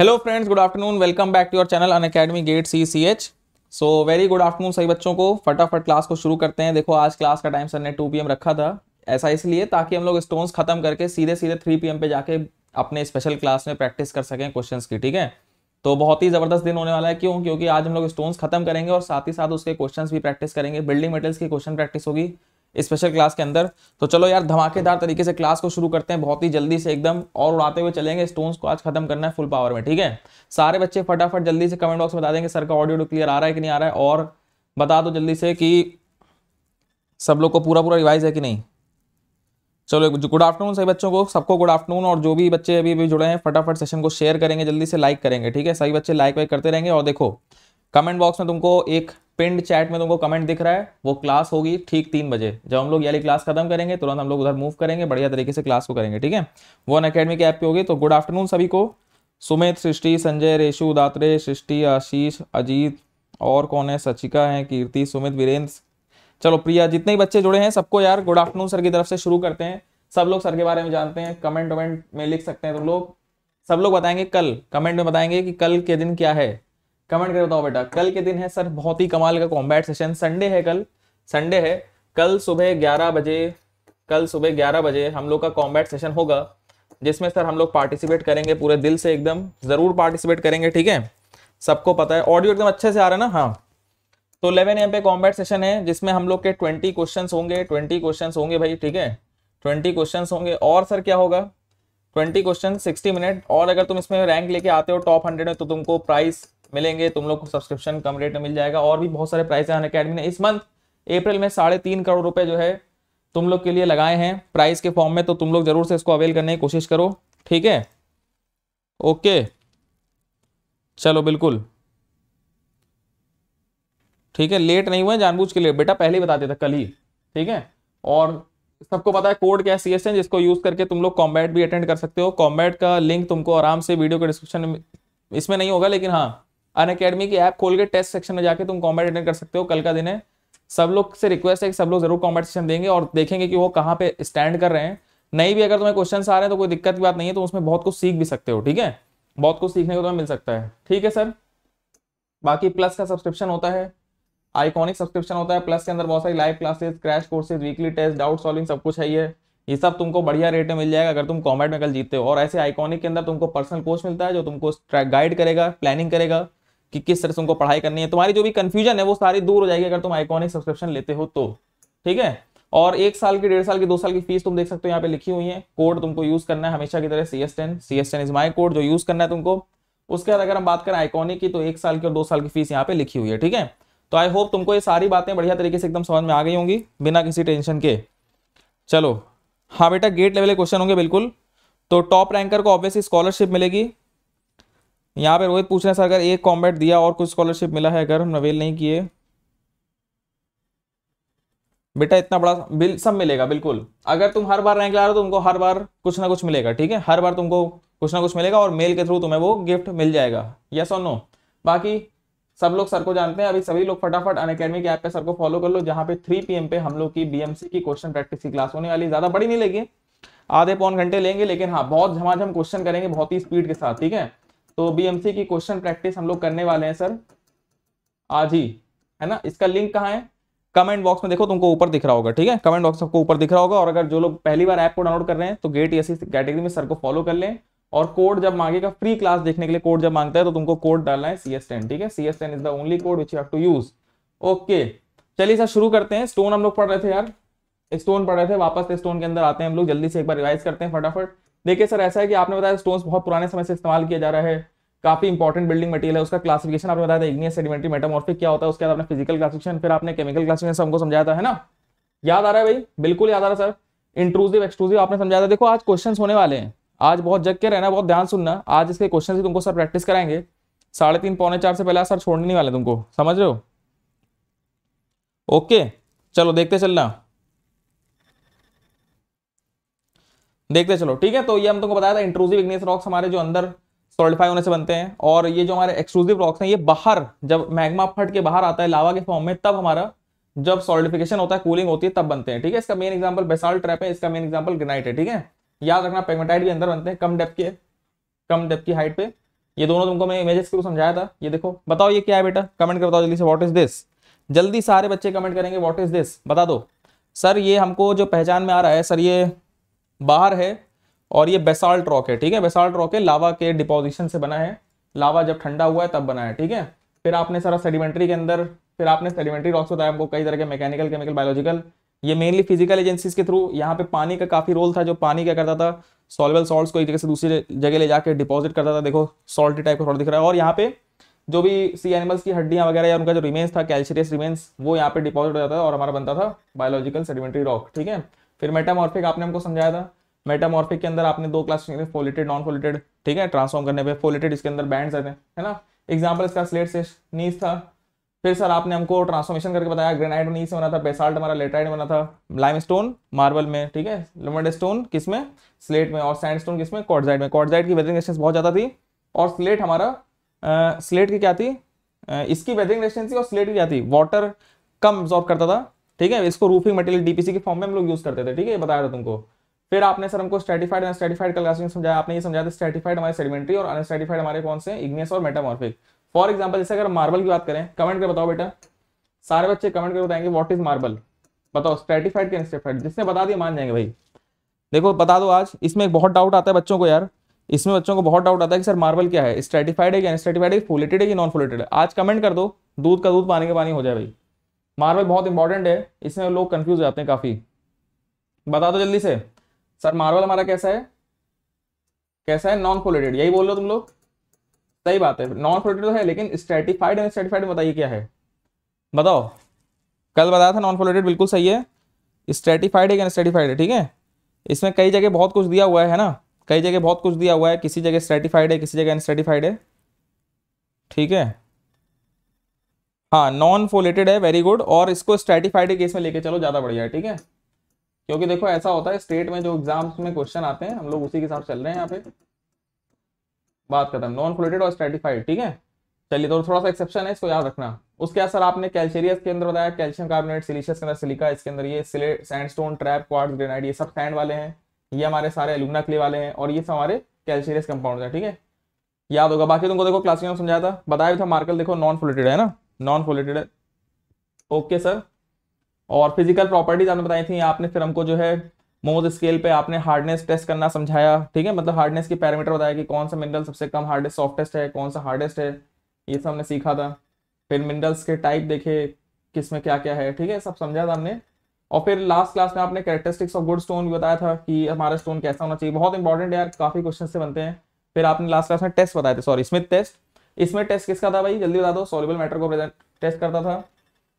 Hello friends good afternoon welcome back to your channel Unacademy gate C C H so very good afternoon सही बच्चों को फटाफट class को शुरू करते हैं देखो आज क्लास का टाइम सर ने टू पी रखा था ऐसा इसलिए ताकि हम लोग स्टोन्स खत्म करके सीधे सीधे थ्री पी पे जाके अपने स्पेशल क्लास में प्रैक्टिस कर सकें क्वेश्चन की ठीक है तो बहुत ही ज़बरदस्त दिन होने वाला है क्यों क्योंकि आज हम लोग स्टोन्स खत्म करेंगे और साथ ही साथ उसके क्वेश्चन भी प्रैक्टिस करेंगे बिल्डिंग मेटल्स की क्वेश्चन प्रैक्टिस होगी स्पेशल क्लास के अंदर तो चलो यार धमाकेदार तरीके से क्लास को शुरू करते हैं बहुत ही जल्दी से एकदम और उड़ाते हुए चलेंगे स्टोन्स को आज खत्म करना है फुल पावर में ठीक है सारे बच्चे फटाफट जल्दी से कमेंट बॉक्स में बता देंगे सर का ऑडियो क्लियर आ रहा है कि नहीं आ रहा है और बता दो जल्दी से कि सब लोग को पूरा पूरा रिवाइज है कि नहीं चलो गुड आफ्टरनून सभी बच्चों को सबको गुड आफ्टरनून और जो भी बच्चे अभी अभी जुड़े हैं फटाफट सेशन को शेयर करेंगे जल्दी से लाइक करेंगे ठीक है सभी बच्चे लाइक वाइक करते रहेंगे और देखो कमेंट बॉक्स में तुमको एक पिंड चैट में तुमको कमेंट दिख रहा है वो क्लास होगी ठीक तीन बजे जब हम लोग ये क्लास खत्म करेंगे तुरंत हम लोग उधर मूव करेंगे बढ़िया तरीके से क्लास को करेंगे ठीक है वो अन अकेडमी के ऐप पे होगी तो गुड आफ्टरनून सभी को सुमित सृष्टि संजय रेशु दात्रे सृष्टि आशीष अजीत और कौन है सचिका है कीर्ति सुमित वीरेंद्र चलो प्रिया जितने बच्चे जुड़े हैं सबको यार गुड आफ्टरनून सर की तरफ से शुरू करते हैं सब लोग सर के बारे में जानते हैं कमेंट वमेंट में लिख सकते हैं तुम लोग सब लोग बताएंगे कल कमेंट में बताएंगे कि कल के दिन क्या है कमेंट कर बताओ बेटा कल के दिन है सर बहुत ही कमाल का कॉम्बैट सेशन संडे है कल संडे है कल सुबह ग्यारह बजे कल सुबह ग्यारह बजे हम लोग का कॉम्बैट सेशन होगा जिसमें सर हम लोग पार्टिसिपेट करेंगे पूरे दिल से एकदम ज़रूर पार्टिसिपेट करेंगे ठीक है सबको पता है ऑडियो एकदम अच्छे से आ रहा है ना हाँ तो इलेवन एम पे कॉम्बैट सेशन है जिसमें हम लोग के ट्वेंटी क्वेश्चन होंगे ट्वेंटी क्वेश्चन होंगे भाई ठीक है ट्वेंटी क्वेश्चन होंगे और सर क्या होगा ट्वेंटी क्वेश्चन सिक्सटी मिनट और अगर तुम इसमें रैंक लेके आते हो टॉप हंड्रेड में तो तुमको प्राइस मिलेंगे तुम लोग को सब्सक्रिप्शन कम रेट में मिल जाएगा और भी बहुत सारे प्राइस हैं अकेडमी ने इस मंथ अप्रैल में साढ़े तीन करोड़ रुपए जो है तुम लोग के लिए लगाए हैं प्राइस के फॉर्म में तो तुम लोग जरूर से इसको अवेल करने की कोशिश करो ठीक है ओके चलो बिल्कुल ठीक है लेट नहीं हुआ जानबूझ के लिए बेटा पहले ही बता देता कल ही ठीक है और सबको पता है कोड क्या सी एस जिसको यूज करके तुम लोग कॉम्बैट भी अटेंड कर सकते हो कॉम्बैट का लिंक तुमको आराम से वीडियो के डिस्क्रिप्शन में इसमें नहीं होगा लेकिन हाँ अन अकेडमी की ऐप खोल के टेस्ट सेक्शन में जाके तुम कॉम्बैट अटेंड कर सकते हो कल का दिन है सब लोग से रिक्वेस्ट है कि सब लोग जरूर कॉम्बैट सेक्शन देंगे और देखेंगे कि वो कहाँ पे स्टैंड कर रहे हैं नहीं भी अगर तुम्हें क्वेश्चन आ रहे हैं तो कोई दिक्कत की बात नहीं है तो उसमें बहुत कुछ सीख भी सकते हो ठीक है बहुत कुछ सीखने को तुम्हें मिल सकता है ठीक है सर बाकी प्लस का सब्सक्रिप्शन होता है आइकॉनिक सब्सक्रिप्शन होता है प्लस के अंदर बहुत सारी live classes crash courses weekly test doubt solving सब कुछ है ये ये सब तुमको बढ़िया रेट में मिल जाएगा अगर तुम कॉमेट में कल जीते हो और ऐसे आइकॉनिक के अंदर तुमको पर्सनल कोच मिलता है जो तुमको गाइड करेगा प्लानिंग करेगा कि किस तरह से उनको पढ़ाई करनी है तुम्हारी जो भी कन्फ्यूजन है वो सारी दूर हो जाएगी अगर तुम आइकॉनिक सब्सक्रिप्शन लेते हो तो ठीक है और एक साल की डेढ़ साल की दो साल की फीस तुम देख सकते हो यहाँ पे लिखी हुई है कोड तुमको यूज करना है हमेशा की तरह C S ten C S ten is my code जो यूज करना है तुमको उसके बाद अगर हम बात करें आइकॉनिक की तो एक साल की और दो साल की फीस यहाँ पे लिखी हुई है ठीक है तो आई होप तुमको ये सारी बातें बढ़िया तरीके से एकदम समझ में आ गई होंगी बिना किसी टेंशन के चलो हाँ बेटा गेट लेवल के क्वेश्चन होंगे बिल्कुल तो टॉप रैंकर को ऑब्वियसली स्कॉलरशिप मिलेगी यहाँ पे रोहित पूछ रहे हैं सर अगर एक कॉम्बैट दिया और कुछ स्कॉलरशिप मिला है अगर हम अवेल नहीं किए बेटा इतना बड़ा बिल सब मिलेगा बिल्कुल अगर तुम हर बार रैंक ला रहे हो तो तुमको हर बार कुछ ना कुछ मिलेगा ठीक है हर बार तुमको कुछ ना कुछ मिलेगा और मेल के थ्रू तुम्हें वो गिफ्ट मिल जाएगा यस और नो बाकी सब लोग सर को जानते हैं अभी सभी लोग फटाफट अन अकेडमी के ऐप पे सर को फॉलो कर लो जहाँ पे थ्री पी पे हम लोग की बीएमसी की क्वेश्चन प्रैक्टिस की क्लास होने वाली ज़्यादा बड़ी नहीं लेगी आधे पौन घंटे लेंगे लेकिन हाँ बहुत झमाझम क्वेश्चन करेंगे बहुत ही स्पीड के साथ ठीक है तो बीएमसी की क्वेश्चन प्रैक्टिस हम लोग करने वाले हैं सर आज ही है ना इसका लिंक कहाँ है कमेंट बॉक्स में देखो तुमको ऊपर दिख रहा होगा ठीक है कमेंट बॉक्स आपको ऊपर दिख रहा होगा और अगर जो लोग पहली बार ऐप को डाउनलोड कर रहे हैं तो गेट एसी कैटेगरी में सर को फॉलो कर लें और कोड जब मांगेगा फ्री क्लास देखने के लिए कोड जब मांगता है तो तुमको कोड डालना है सी एस टेन ठीक है C S ten is the only code which you have to use okay चलिए सर शुरू करते हैं स्टोन हम लोग पढ़ रहे थे यार स्टोन पढ़ रहे थे वापस स्टोन के अंदर आते हैं हम लोग जल्दी से एक बार रिवाइज करते हैं फटाफट देखिए सर ऐसा है कि आपने बताया स्टोन्स बहुत पुराने समय से इस्तेमाल किया जा रहा है काफी इंपॉर्टेंट बिल्डिंग मटेरियल है उसका क्लासिफिकेशन आपने बताया था इग्नियस सेडिमेंट्री मेटामॉर्फिक क्या होता है उसके बाद आपने फिजिकल क्लासिफिकेशन फिर आपने केमिकल क्लासिफिकेशन हमको समझाया था है ना याद आ रहा है भाई बिल्कुल याद आ रहा है सर इंट्रूसिव एक्सक्लूसिव आपने समझाया था देखो आज क्वेश्चन होने वाले हैं आज बहुत जग के रहना बहुत ध्यान सुनना आज इसके क्वेश्चन ही तुमको सर प्रैक्टिस कराएंगे साढ़े तीन पौने चार से पहले सर छोड़ने नहीं वाले तुमको समझ रहे हो ओके चलो देखते चलना देखते चलो ठीक है तो ये हम तुमको बताया था इंट्रूसिव इग्नियस रॉक्स हमारे जो अंदर सोलिफाई होने से बनते हैं और ये जो हमारे एक्सक्लूसिव रॉक्स हैं ये बाहर जब मैग्मा फट के बाहर आता है लावा के फॉर्म में तब हमारा जब सॉलिडिफिकेशन होता है कूलिंग होती है तब बनते हैं ठीक है इसका मेन एग्जाम्पल बेसाल ट्रैप है इसका मेन एग्जाम्पल ग्रेनाइट है ठीक है याद रखना पेगमेटाइट के अंदर बनते हैं कम डेप के कम डेप की हाइट पे ये दोनों तुमको मैं इमेजेस के समझाया था ये देखो बताओ ये क्या है बेटा कमेंट कर बताओ जल्दी से व्हाट इज दिस जल्दी सारे बच्चे कमेंट करेंगे व्हाट इज दिस बता दो सर ये हमको जो पहचान में आ रहा है सर ये बाहर है और ये बेसाल्ट रॉक है ठीक है बेसाल्ट रॉक है लावा के डिपोजिशन से बना है लावा जब ठंडा हुआ है तब बना है ठीक है फिर आपने सारा सेडिमेंट्री के अंदर फिर आपने सेडिमेंट्री रॉक्स बताया आपको कई तरह के मैकेनिकल केमिकल बायोलॉजिकल ये मेनली फिजिकल एजेंसीज के थ्रू यहाँ पे पानी का काफ़ी रोल था जो पानी क्या करता था सॉल्वेल सॉल्ट को एक जगह से दूसरी जगह ले जाकर डिपॉजिट करता था देखो सॉल्टी टाइप का थोड़ा दिख रहा है और यहाँ पे जो भी सी एनिमल्स की हड्डियाँ वगैरह या उनका जो रिमेन्स था कैल्शियस रिमेन्स वो यहाँ पे डिपॉजिट हो जाता था और हमारा बनता था बायोलॉजिकल सेडिमेंट्री रॉक ठीक है फिर मेटामॉर्फिक आपने हमको समझाया था मेटामॉर्फिक के अंदर आपने दो क्लास फोलेटेड नॉन फोलेटेड ठीक है ट्रांसफॉर्म करने पे फोलेटेड इसके अंदर बैंड आते हैं है ना एग्जाम्पल इसका स्लेट से नीस था फिर सर आपने हमको ट्रांसफॉर्मेशन करके बताया ग्रेनाइट में नीस बना था बेसाल्ट हमारा लेटाइट बना था लाइम स्टोन मार्बल में ठीक है लमड स्टोन किस में स्लेट में और सैंड स्टोन किस में कॉडजाइट में कॉडजाइट की वेदरिंग रेस्टेंस बहुत ज़्यादा थी और स्लेट हमारा आ, स्लेट की क्या थी आ, इसकी वेदरिंग रेस्टेंसी और स्लेट की क्या थी वाटर कम एब्जॉर्ब करता था ठीक है इसको रूफिंग मटेरियल डीपीसी के फॉर्म में हम लोग यूज़ करते थे ठीक है बताया था तुमको फिर आपने सर हमको स्टेटिफाइड अनस्ट्रेटिफाइड का क्लासिफिकेशन समझाया आपने ये समझाया था हमारे सेडिमेंट्री और अनस्टेटिफाइड हमारे कौन से इग्नियस और मेटामॉर्फिक फॉर एग्जाम्पल जैसे अगर मार्बल की बात करें कमेंट कर बताओ बेटा सारे बच्चे कमेंट कर बताएंगे व्हाट इज मार्बल बताओ स्ट्रेटिफाइड के अनस्टेटिफाइड जिसने बता दिया मान जाएंगे भाई देखो बता दो आज इसमें एक बहुत डाउट आता है बच्चों को यार इसमें बच्चों को बहुत डाउट आता है कि सर मार्बल क्या है स्ट्रेटिफाइड है कि अनस्ट्रेटिफाइड है फुलेटेड है कि नॉन फुलेटेड है आज कमेंट कर दो दूध का दूध पानी का पानी हो जाए भाई मार्बल बहुत इंपॉर्टेंट है इसमें लोग कन्फ्यूज हो जाते हैं काफ़ी बता दो जल्दी से सर मार्बल हमारा कैसा है कैसा है नॉन फोलेटेड यही बोल रहे हो तुम लोग सही बात है नॉन फोलेटेड तो है लेकिन स्ट्रेटिफाइड एंड स्ट्रेटिफाइड बताइए क्या है बताओ कल बताया था नॉन फोलेटेड बिल्कुल सही है स्ट्रेटिफाइड है स्ट्रेटिफाइड है ठीक है इसमें कई जगह बहुत कुछ दिया हुआ है, है ना कई जगह बहुत कुछ दिया हुआ है किसी जगह स्ट्रेटिफाइड है किसी जगह अनस्ट्रेटिफाइड है ठीक है हाँ नॉन फोलेटेड है वेरी गुड और इसको स्ट्रेटिफाइड केस में लेके चलो ज़्यादा बढ़िया है ठीक है क्योंकि देखो ऐसा होता है स्टेट में जो एग्जाम्स में क्वेश्चन आते हैं हम लोग उसी के हिसाब चल रहे हैं यहाँ पे बात करते हैं नॉन फ्लोटेड और स्ट्रेटिफाइड ठीक है चलिए तो थोड़ा सा एक्सेप्शन है इसको याद रखना उसके असर आपने कैल्शियस के अंदर बताया कैल्शियम कार्बोनेट सिलिशियस के अंदर सिलिका इसके अंदर ये सैंडस्टोन ट्रैप क्वार्ट्स ग्रेनाइड ये सब सैंड वाले हैं ये हमारे सारे एलुमिना क्ले वाले हैं और ये सब हमारे कैल्शियस कंपाउंड है ठीक है याद होगा बाकी तुमको देखो क्लास में समझाया था बताया भी था मार्कल देखो नॉन फ्लोटेड है ना नॉन फ्लोटेड है ओके सर और फिजिकल प्रॉपर्टीज आपने बताई थी आपने फिर हमको जो है मोज स्केल पे आपने हार्डनेस टेस्ट करना समझाया ठीक है मतलब हार्डनेस की पैरामीटर बताया कि कौन सा मिनरल सबसे कम हार्डेस्ट सॉफ्टेस्ट है कौन सा हार्डेस्ट है ये सब हमने सीखा था फिर मिनरल्स के टाइप देखे किस में क्या क्या है ठीक है सब समझा था हमने और फिर लास्ट क्लास में आपने कैरेक्टरिस्टिक्स ऑफ गुड स्टोन भी बताया था कि हमारा स्टोन कैसा होना चाहिए बहुत इंपॉर्टेंट यार काफी क्वेश्चन से बनते हैं फिर आपने लास्ट क्लास में टेस्ट बताए थे सॉरी स्मिथ टेस्ट इसमें टेस्ट किसका था भाई जल्दी बता दो सॉल्युबल मैटर को प्रेजेंट टेस्ट करता था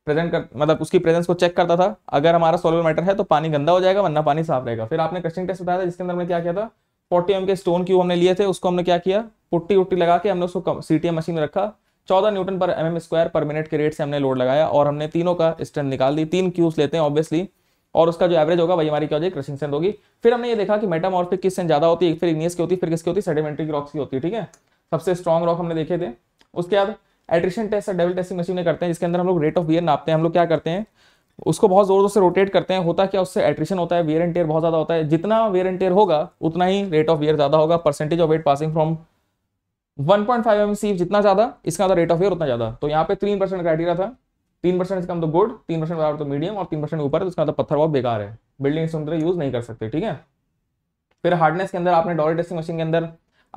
प्रेजेंट कर मतलब उसकी प्रेजेंस को चेक करता था अगर हमारा सोलर मैटर है तो पानी गंदा हो जाएगा वरना पानी साफ रहेगा फिर आपने क्वेश्चन टेस्ट बताया था जिसके अंदर हमने क्या किया था फोर्टी एम के स्टोन क्यूब हमने लिए थे उसको हमने क्या किया पुट्टी उट्टी लगा के हमने उसको सी मशीन में रखा चौदह न्यूटन पर एम एम स्क्वायर पर मिनट के रेट से हमने लोड लगाया और हमने तीनों का स्ट्रेंथ निकाल दी तीन क्यूब्स लेते हैं ऑब्वियसली और उसका जो एवरेज होगा वही हमारी क्या हो जाएगी क्रशिंग स्ट्रेंथ होगी फिर हमने ये देखा कि मेटामॉर्फिक किस से ज्यादा होती है फिर इग्नियस की होती है फिर किसकी होती है सेडिमेंट्री रॉक्स की होती है ठीक है सबसे स्ट्रॉन्ग रॉक हमने देखे थे उसके बाद एड्रेशन टेस्ट और डेवल टेस्टिंग मशीन में करते हैं जिसके अंदर हम लोग रेट ऑफ वियर नापते हैं हम लोग क्या करते हैं उसको बहुत जोर जोर से रोटेट करते हैं होता क्या उससे एट्रिशन होता है वेयर एंड टेयर बहुत ज़्यादा होता है जितना वेयर एंड टेयर होगा उतना ही रेट ऑफ वेयर ज़्यादा होगा percentage of weight passing from 1.5 point five M C जितना ज़्यादा इसका अंदर रेट ऑफ वेयर उतना ज़्यादा तो यहाँ पे तीन परसेंट क्राइटेरिया था तीन परसेंट इसका तो गुड तीन परसेंट बराबर तो मीडियम और तीन परसेंट ऊपर तो उसका तो मतलब पत्थर बहुत बेकार है बिल्डिंग इंस्ट्रूमेंट यूज़ नहीं कर सकते ठीक है फिर हार्डनेस के अंदर आपने डॉलर टेस्टिंग मशीन के अंदर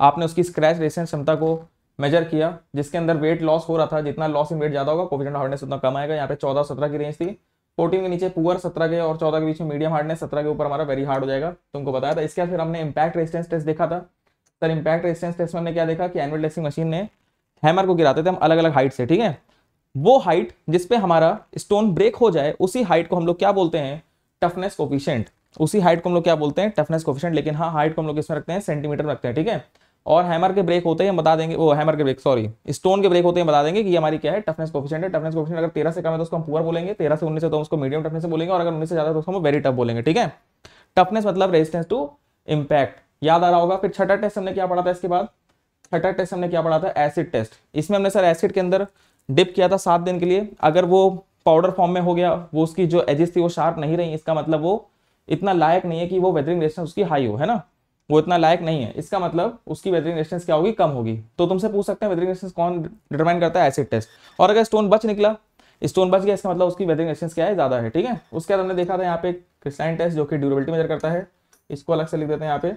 आपने उसकी स्क्रैच रेसेंस क्षमता को मेजर किया जिसके अंदर वेट लॉस हो रहा था जितना लॉस इन वेट ज़्यादा होगा कोफिशेंट हार्डनेस उतना कम आएगा यहाँ पे चौदह सत्रह की रेंज थी फोर्टीन के नीचे पुअर सत्रह के और चौदह के बीच में मीडियम हार्डनेस सत्रह के ऊपर हमारा वेरी हार्ड हो जाएगा तुमको बताया था इसके बाद फिर हमने इम्पैक्ट रेजिस्टेंस टेस्ट देखा था सर इम्पैक्ट रेजिस्टेंस टेस्ट में हमने क्या देखा कि एनुअल टेस्टिंग मशीन ने हैमर को गिराते थे हम अलग अलग हाइट से ठीक है वो हाइट जिसपे हमारा स्टोन ब्रेक हो जाए उसी हाइट को हम लोग क्या बोलते हैं टफनेस कोफिशेंट उसी हाइट को हम लोग क्या बोलते हैं टफनेस कोफिशेंट लेकिन हाँ हाइट को हम लोग इसमें रखते हैं सेंटीमीटर रखते हैं ठीक है और हैमर के ब्रेक होते हैं बता देंगे वो हैमर के ब्रेक सॉरी स्टोन के ब्रेक होते हैं बता देंगे कि हमारी क्या है टफनेस कोफिशिएंट है टफनेस कोफिशिएंट अगर तेरह से कम है तो उसको हम पुअर बोलेंगे तेरह से उन्नीस से तो उसको मीडियम टफनेस से बोलेंगे और अगर उन्नीस से ज्यादा तो उसको हम वेरी टफ बोलेंगे ठीक है टफनेस मतलब रेजिस्टेंस टू इम्पैक्ट याद आ रहा होगा फिर छठा टेस्ट हमने क्या पढ़ा था इसके बाद छठा टेस्ट हमने क्या पढ़ा था एसिड टेस्ट इसमें हमने सर एसिड के अंदर डिप किया था सात दिन के लिए अगर वो पाउडर फॉर्म में हो गया वो उसकी जो एजिस थी वो शार्प नहीं रही इसका मतलब वो इतना लायक नहीं है कि वो वेदरिंग रेजिस्टेंस उसकी हाई हो है ना वो इतना लायक नहीं है इसका मतलब उसकी वेदरिंग रेजिस्टेंस क्या होगी कम होगी तो तुमसे पूछ सकते हैं वेदरिंग रेजिस्टेंस कौन डिटरमाइन करता है एसिड टेस्ट और अगर स्टोन बच निकला स्टोन बच गया इसका मतलब उसकी वेदरिंग रेजिस्टेंस क्या है ज़्यादा है ठीक है उसके बाद हमने देखा था यहाँ पे क्रिस्टाइन टेस्ट जो कि ड्यूरेबिलिटी मेजर करता है इसको अलग से लिख देते हैं यहाँ पे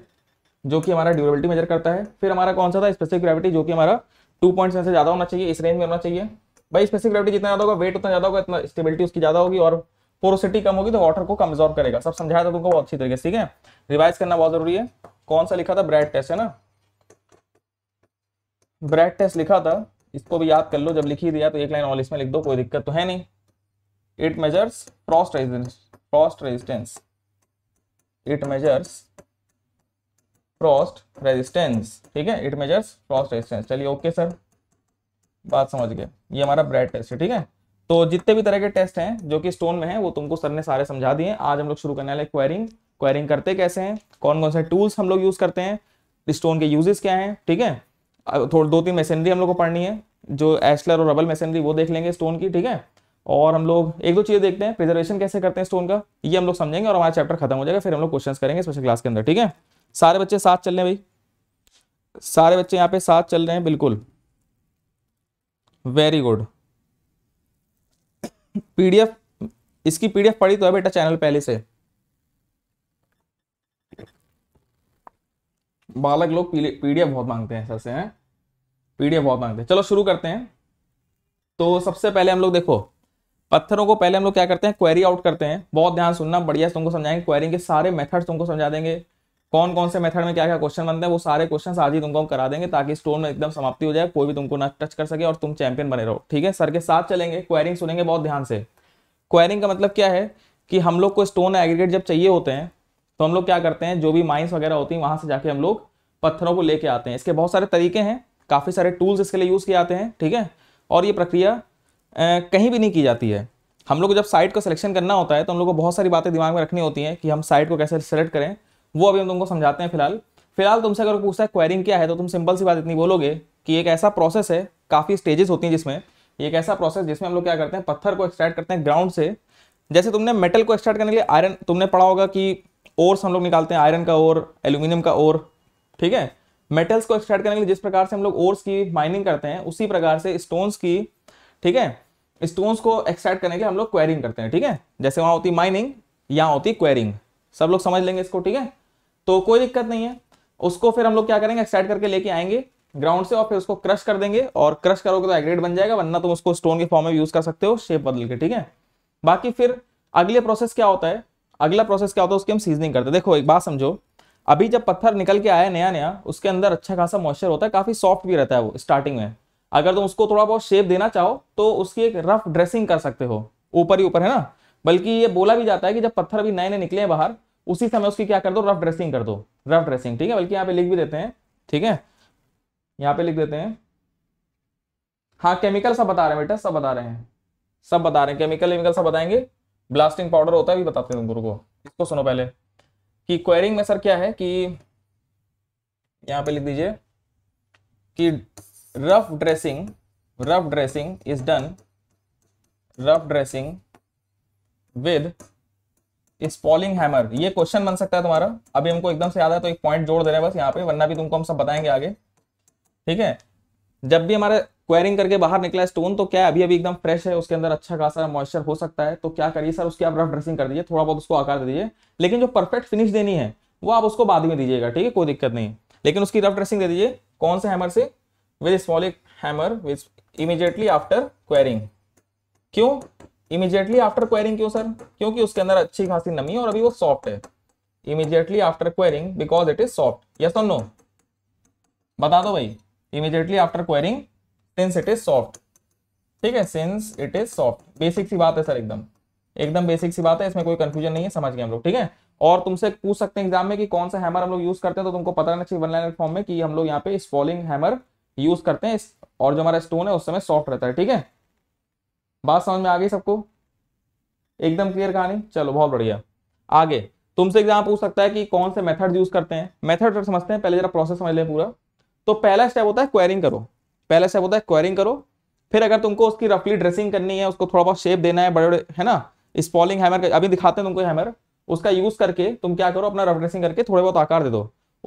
जो कि हमारा ड्यूरेबिलिटी मेजर करता है फिर हमारा कौन सा था स्पेसिफिक ग्रेविटी जो कि हमारा टू पॉइंट से ज़्यादा होना चाहिए इस रेंज में होना चाहिए भाई स्पेसिफिक ग्रेविटी जितना ज़्यादा होगा वेट उतना ज़्यादा होगा इतना स्टेबिलिटी उसकी ज़्यादा होगी और पोरोसिटी कम होगी तो वाटर को कब्जॉर्व करेगा सब समझाया था तुमको बहुत अच्छी तरीके से ठीक है रिवाइज करना बहुत जरूरी है कौन सा लिखा था ब्रेड टेस्ट है ना ब्रेड टेस्ट लिखा था इसको भी याद कर लो जब लिख ही दिया तो एक लाइन ऑल इसमें लिख दो कोई दिक्कत तो है नहीं it measures frost residence frost resistance it measures frost resistance ठीक है इट मेजर्स फ्रॉस्ट रेजिस्टेंस चलिए ओके सर बात समझ गए ये हमारा ब्रेड टेस्ट है ठीक है तो जितने भी तरह के टेस्ट हैं जो कि स्टोन में हैं वो तुमको सर ने सारे समझा दिए आज हम लोग शुरू करने वाले क्वेरिंग क्वायरिंग करते कैसे हैं कौन कौन से टूल्स हम लोग यूज़ करते हैं स्टोन के यूजेस क्या हैं ठीक है थोड़ी दो तीन मैसेनरी हम लोग को पढ़नी है जो एस्लर और रबल मेसनरी वो देख लेंगे स्टोन की ठीक है और हम लोग एक दो चीज़ें देखते हैं प्रिजर्वेशन कैसे करते हैं स्टोन का ये हम लोग समझेंगे और हमारा चैप्टर खत्म हो जाएगा फिर हम लोग क्वेश्चन करेंगे स्पेशल क्लास के अंदर ठीक है सारे बच्चे साथ चल रहे हैं भाई सारे बच्चे यहाँ पे साथ चल रहे हैं बिल्कुल वेरी गुड पीडीएफ इसकी पीडीएफ पढ़ी तो है बेटा चैनल पहले से बालक लोग पीडीएफ बहुत मांगते हैं सर से हैं पीडीएफ बहुत मांगते हैं चलो शुरू करते हैं तो सबसे पहले हम लोग देखो पत्थरों को पहले हम लोग क्या करते हैं क्वेरी आउट करते हैं बहुत ध्यान सुनना बढ़िया तुमको समझाएंगे क्वेरी के सारे मेथड्स तुमको समझा देंगे कौन कौन से मेथड में क्या क्या क्वेश्चन बनते हैं वो सारे क्वेश्चन आज ही तुमको हम करा देंगे ताकि स्टोन में एकदम समाप्ति हो जाए कोई भी तुमको ना टच कर सके और तुम चैंपियन बने रहो ठीक है सर के साथ चलेंगे क्वेरिंग सुनेंगे बहुत ध्यान से क्वेरिंग का मतलब क्या है कि हम लोग को स्टोन एग्रीगेट जब चाहिए होते हैं तो हम लोग क्या करते हैं जो भी माइंस वगैरह होती हैं वहाँ से जाके हम लोग पत्थरों को लेके आते हैं इसके बहुत सारे तरीके हैं काफ़ी सारे टूल्स इसके लिए यूज़ किए जाते हैं ठीक है और ये प्रक्रिया कहीं भी नहीं की जाती है हम लोग को जब साइट का सिलेक्शन करना होता है तो हम लोग को बहुत सारी बातें दिमाग में रखनी होती हैं कि हम साइट को कैसे सेलेक्ट करें वो अभी हम तुमको समझाते हैं फिलहाल फिलहाल तुमसे अगर पूछता है क्वेरिंग क्या है तो तुम सिंपल सी बात इतनी बोलोगे कि एक ऐसा प्रोसेस है काफ़ी स्टेजेस होती हैं जिसमें एक ऐसा प्रोसेस जिसमें हम लोग क्या करते हैं पत्थर को एक्सट्रैक्ट करते हैं ग्राउंड से जैसे तुमने मेटल को एक्सट्रैक्ट करने के लिए आयरन तुमने पढ़ा होगा कि ओर्स हम लोग निकालते हैं आयरन का ओर एल्यूमिनियम का ओर ठीक है मेटल्स को एक्सट्रैक्ट करने के लिए जिस प्रकार से हम लोग ओर्स की माइनिंग करते हैं उसी प्रकार से स्टोन्स की ठीक है स्टोन्स को एक्सट्रैक्ट करने के लिए हम लोग क्वेरिंग करते हैं ठीक है जैसे वहां होती माइनिंग यहाँ होती क्वेरिंग सब लोग समझ लेंगे इसको ठीक है तो कोई दिक्कत नहीं है उसको फिर हम लोग क्या करेंगे एक्सट्रैक्ट करके लेके आएंगे ग्राउंड से और फिर उसको क्रश कर देंगे और क्रश करोगे तो एग्रेड बन जाएगा वरना तुम उसको स्टोन के फॉर्म में यूज कर सकते हो शेप बदल के ठीक है बाकी फिर अगले प्रोसेस क्या होता है अगला प्रोसेस क्या होता है उसकी हम सीजनिंग करते हैं देखो एक बात समझो अभी जब पत्थर निकल के आया नया नया उसके अंदर अच्छा खासा मॉइस्चर होता है काफ़ी सॉफ्ट भी रहता है वो स्टार्टिंग में अगर तुम तो उसको थोड़ा बहुत शेप देना चाहो तो उसकी एक रफ ड्रेसिंग कर सकते हो ऊपर ही ऊपर है ना बल्कि ये बोला भी जाता है कि जब पत्थर अभी नए नए निकले हैं बाहर उसी समय उसकी क्या कर दो रफ ड्रेसिंग कर दो रफ ड्रेसिंग ठीक है बल्कि यहाँ पे लिख भी देते हैं ठीक है यहाँ पे लिख देते हैं हाँ केमिकल सब बता रहे हैं बेटा सब बता रहे हैं सब बता रहे हैं केमिकल वेमिकल सब बताएंगे ब्लास्टिंग पाउडर होता है भी बताते हैं तुम गुरु को इसको सुनो पहले कि क्वेरिंग में सर क्या है कि यहाँ पे लिख दीजिए कि rough dressing rough dressing is done rough dressing with spalling hammer ये क्वेश्चन बन सकता है तुम्हारा अभी हमको एकदम से याद है तो एक पॉइंट जोड़ दे रहे हैं बस यहाँ पे वरना भी तुमको हम सब बताएंगे आगे ठीक है जब भी हमारे क्वेरिंग करके बाहर निकला है स्टोन तो क्या है अभी अभी एकदम फ्रेश है उसके अंदर अच्छा खासा मॉइस्चर हो सकता है तो क्या करिए सर उसकी आप रफ ड्रेसिंग कर दीजिए थोड़ा बहुत उसको आकार दे दीजिए लेकिन जो परफेक्ट फिनिश देनी है वो आप उसको बाद में दीजिएगा ठीक है कोई दिक्कत नहीं लेकिन उसकी रफ ड्रेसिंग दे दीजिए कौन से हैमर से with small hammer with immediately after quarrying क्यों इमीजिएटली आफ्टर क्वेरिंग क्यों सर क्योंकि उसके अंदर अच्छी खासी नमी है और अभी वो सॉफ्ट है immediately after quarrying because it is soft yes और नो बता दो भाई immediately after quarrying since it is soft ठीक है since it is soft basic सी बात है सर एकदम एकदम बेसिक सी बात है इसमें कोई कंफ्यूजन नहीं है समझ गए हम लोग ठीक है और तुमसे पूछ सकते हैं एग्जाम में कि कौन सा हैमर हम लोग यूज करते हैं तो तुमको पता रहना चाहिए वन लाइन फॉर्म में कि हम लोग यहाँ पे स्पॉलिंग हैमर यूज करते हैं और जो हमारा स्टोन है उस समय सॉफ्ट रहता है ठीक है बात समझ में आ गई सबको एकदम क्लियर कहानी चलो बहुत बढ़िया आगे तुमसे एग्जाम पूछ सकता है कि कौन से मेथड यूज करते हैं मेथड समझते हैं पहले जरा प्रोसेस समझ लें पूरा तो पहला स्टेप होता है क्वेरिंग करो पहला स्टेप होता है क्वेरिंग करो फिर अगर तुमको उसकी रफली ड्रेसिंग करनी है उसको थोड़ा बहुत शेप देना है बड़े बड़े है ना स्पॉलिंग हैमर अभी दिखाते हैं तुमको हैमर उसका यूज करके तुम क्या करो अपना रफ ड्रेसिंग करके थोड़े बहुत आकार दे दो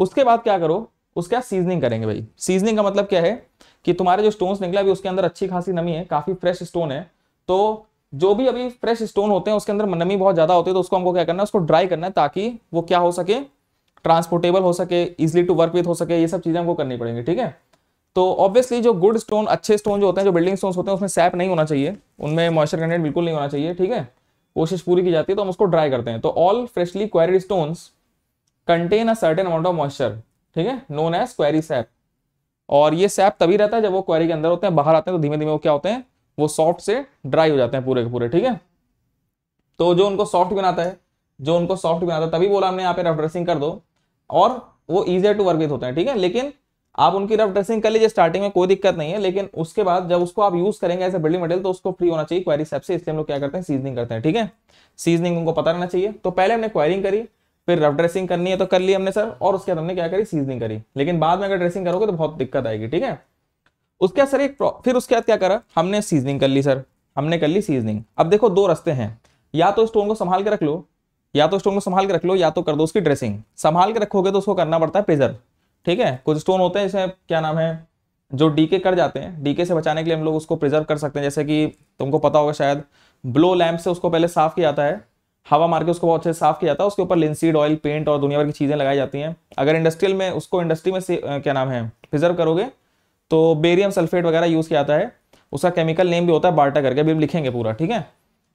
उसके बाद क्या करो उसके बाद सीजनिंग करेंगे भाई सीजनिंग का मतलब क्या है कि तुम्हारे जो स्टोन्स निकले अभी उसके अंदर अच्छी खासी नमी है काफी फ्रेश स्टोन है तो जो भी अभी फ्रेश स्टोन होते हैं उसके अंदर नमी बहुत ज्यादा होती है तो उसको हमको क्या करना है उसको ड्राई करना है ताकि वो क्या हो सके ट्रांसपोर्टेबल हो सके इजिली टू वर्क विथ हो सके ये सब चीज़ें हमको करनी पड़ेंगी ठीक है तो ऑब्वियसली जो गुड स्टोन अच्छे स्टोन जो होते हैं जो बिल्डिंग स्टोन होते हैं उसमें सैप नहीं होना चाहिए उनमें मॉइस्चर कंटेंट बिल्कुल नहीं होना चाहिए ठीक है कोशिश पूरी की जाती है तो हम उसको ड्राई करते हैं तो all freshly quarry stones contain a certain amount of moisture ठीक है नोन एज क्वेरी सैप और ये सैप तभी रहता है जब वो क्वेरी के अंदर होते हैं बाहर आते हैं तो धीमे धीमे वो क्या होते हैं वो सॉफ्ट से ड्राई हो जाते हैं पूरे के पूरे ठीक है तो जो उनको सॉफ्ट बनाता है जो उनको सॉफ्ट बनाता है तभी बोला हमने यहाँ पे रफ ड्रेसिंग कर दो और वो ईजियर टू वर्क विथ होते हैं ठीक है लेकिन आप उनकी रफ ड्रेसिंग कर लीजिए स्टार्टिंग में कोई दिक्कत नहीं है लेकिन उसके बाद जब उसको आप यूज करेंगे एज ए बिल्डिंग मटेरियल तो उसको फ्री होना चाहिए क्वारी स्टेप से इसलिए हम लोग क्या करते हैं सीजनिंग करते हैं ठीक है सीजनिंग उनको पता रहना चाहिए तो पहले हमने क्वायरिंग करी फिर रफ ड्रेसिंग करनी है तो कर ली हमने सर और उसके बाद हमने क्या करी सीजनिंग करी लेकिन बाद में अगर ड्रेसिंग करोगे तो बहुत दिक्कत आएगी ठीक है उसके बाद सर एक फिर उसके बाद क्या करा हमने सीजनिंग कर ली सर हमने कर ली सीजनिंग अब देखो दो रस्ते हैं या तो स्टोन को संभाल के रख लो या तो स्टोन को संभाल के रख लो या तो कर दो उसकी ड्रेसिंग संभाल के रखोगे तो उसको करना पड़ता है प्रिजर्व ठीक है कुछ स्टोन होते हैं जैसे क्या नाम है जो डीके कर जाते हैं डीके से बचाने के लिए हम लोग उसको प्रिजर्व कर सकते हैं जैसे कि तुमको पता होगा शायद ब्लो लैम्प से उसको पहले साफ किया जाता है हवा मार के उसको बहुत अच्छे से साफ किया जाता है उसके ऊपर लिंसीड ऑयल पेंट और दुनिया भर की चीज़ें लगाई जाती हैं अगर इंडस्ट्रियल में उसको इंडस्ट्री में से क्या नाम है प्रिजर्व करोगे तो बेरियम सल्फेट वगैरह यूज़ किया जाता है उसका केमिकल नेम भी होता है बाटा करके हम लिखेंगे पूरा ठीक है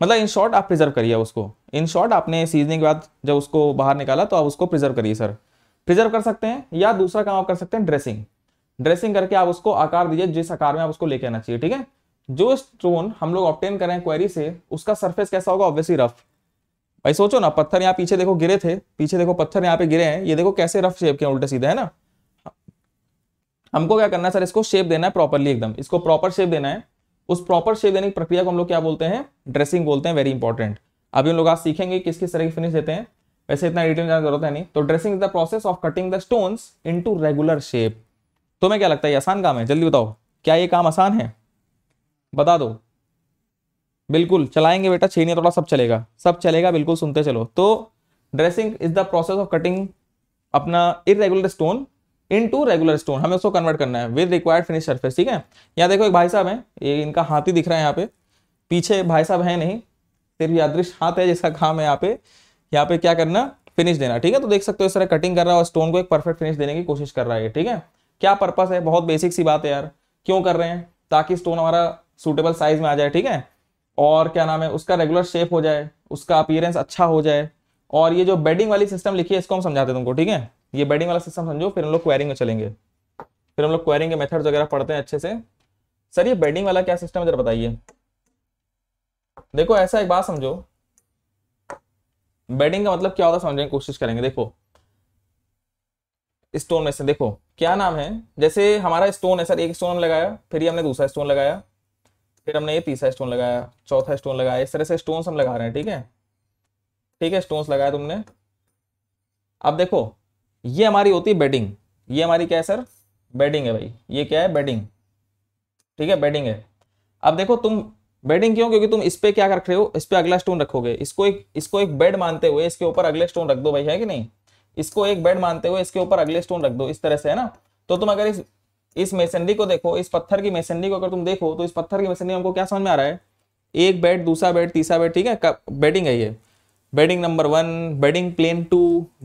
मतलब इन शॉर्ट आप प्रिजर्व करिए उसको इन शॉर्ट आपने सीजनिंग के बाद जब उसको बाहर निकाला तो आप उसको प्रिजर्व करिए सर प्रिजर्व कर सकते हैं या दूसरा काम आप कर सकते हैं ड्रेसिंग ड्रेसिंग करके आप उसको आकार दीजिए जिस आकार में आप उसको लेके आना चाहिए ठीक है जो स्टोन हम लोग ऑप्टेन करें क्वेरी से उसका सरफेस कैसा होगा ऑब्वियसली रफ भाई सोचो ना पत्थर यहाँ पीछे देखो गिरे थे पीछे देखो पत्थर यहाँ पे गिरे हैं ये देखो कैसे रफ शेप के उल्टे सीधे है ना हमको क्या करना है सर इसको शेप देना है प्रॉपरली एकदम इसको प्रॉपर शेप देना है उस प्रॉपर शेप देने की प्रक्रिया को हम लोग क्या बोलते हैं ड्रेसिंग बोलते हैं वेरी इंपॉर्टेंट अभी हम लोग आज सीखेंगे किस किस तरह की फिनिश देते हैं वैसे इतना डिटेल जाना जरूरत है नहीं तो dressing is the process of cutting the stone into regular shape तुम्हें क्या लगता है आसान काम है जल्दी बताओ क्या ये काम आसान है बता दो बिल्कुल चलाएंगे बेटा छीनिए थोड़ा सब चलेगा सब चलेगा बिल्कुल सुनते चलो तो dressing is the process of cutting अपना irregular stone into regular stone हमें उसको कन्वर्ट करना है विद रिक्वायर्ड फिनिश सरफेस ठीक है यहाँ देखो एक भाई साहब हैं ये इनका हाथी दिख रहा है यहाँ पे पीछे भाई साहब है नहीं सिर्फ यादृश हाथ है जिसका काम है यहाँ पे यहाँ पे क्या करना फिनिश देना ठीक है तो देख सकते हो इस तरह कटिंग कर रहा है और स्टोन को एक परफेक्ट फिनिश देने की कोशिश कर रहा है ठीक है क्या पर्पस है बहुत बेसिक सी बात है यार क्यों कर रहे हैं ताकि स्टोन हमारा सूटेबल साइज में आ जाए ठीक है और क्या नाम है उसका रेगुलर शेप हो जाए उसका अपीयरेंस अच्छा हो जाए और ये जो बेडिंग वाली सिस्टम लिखी है इसको हम समझाते तुमको ठीक है ये बेडिंग वाला सिस्टम समझो फिर हम लोग क्वेरिंग में चलेंगे फिर हम लोग क्वेरिंग के मेथड्स वगैरह पढ़ते हैं अच्छे से सर ये बेडिंग वाला क्या सिस्टम है जरा बताइए देखो ऐसा एक बात समझो बेडिंग का मतलब क्या होता है समझने की कोशिश करेंगे देखो स्टोन में से देखो क्या नाम है जैसे हमारा स्टोन है सर एक स्टोन लगाया फिर हमने दूसरा स्टोन लगाया फिर हमने ये तीसरा स्टोन लगाया चौथा स्टोन लगाया इस तरह से स्टोन हम लगा रहे हैं ठीक है ठीक है स्टोन्स लगाया तुमने अब देखो ये हमारी होती है बेडिंग ये हमारी क्या है सर बेडिंग है भाई ये क्या है बेडिंग ठीक है बेडिंग है अब देखो तुम बेडिंग क्यों क्योंकि तुम इस पर क्या रख रहे हो इस पर अगला स्टोन रखोगे इसको एक इसको एक बेड मानते हुए इसके ऊपर अगले स्टोन रख दो भाई है कि नहीं इसको एक बेड मानते हुए इसके ऊपर अगले स्टोन रख दो इस तरह से है ना तो तुम अगर इस इस मेसनरी को देखो इस पत्थर की मेसनरी को अगर तुम देखो तो इस पत्थर की मेसनरी हमको क्या समझ में आ रहा है एक बेड दूसरा बेड तीसरा बेड ठीक है बेडिंग है ये bedding number one bedding plane two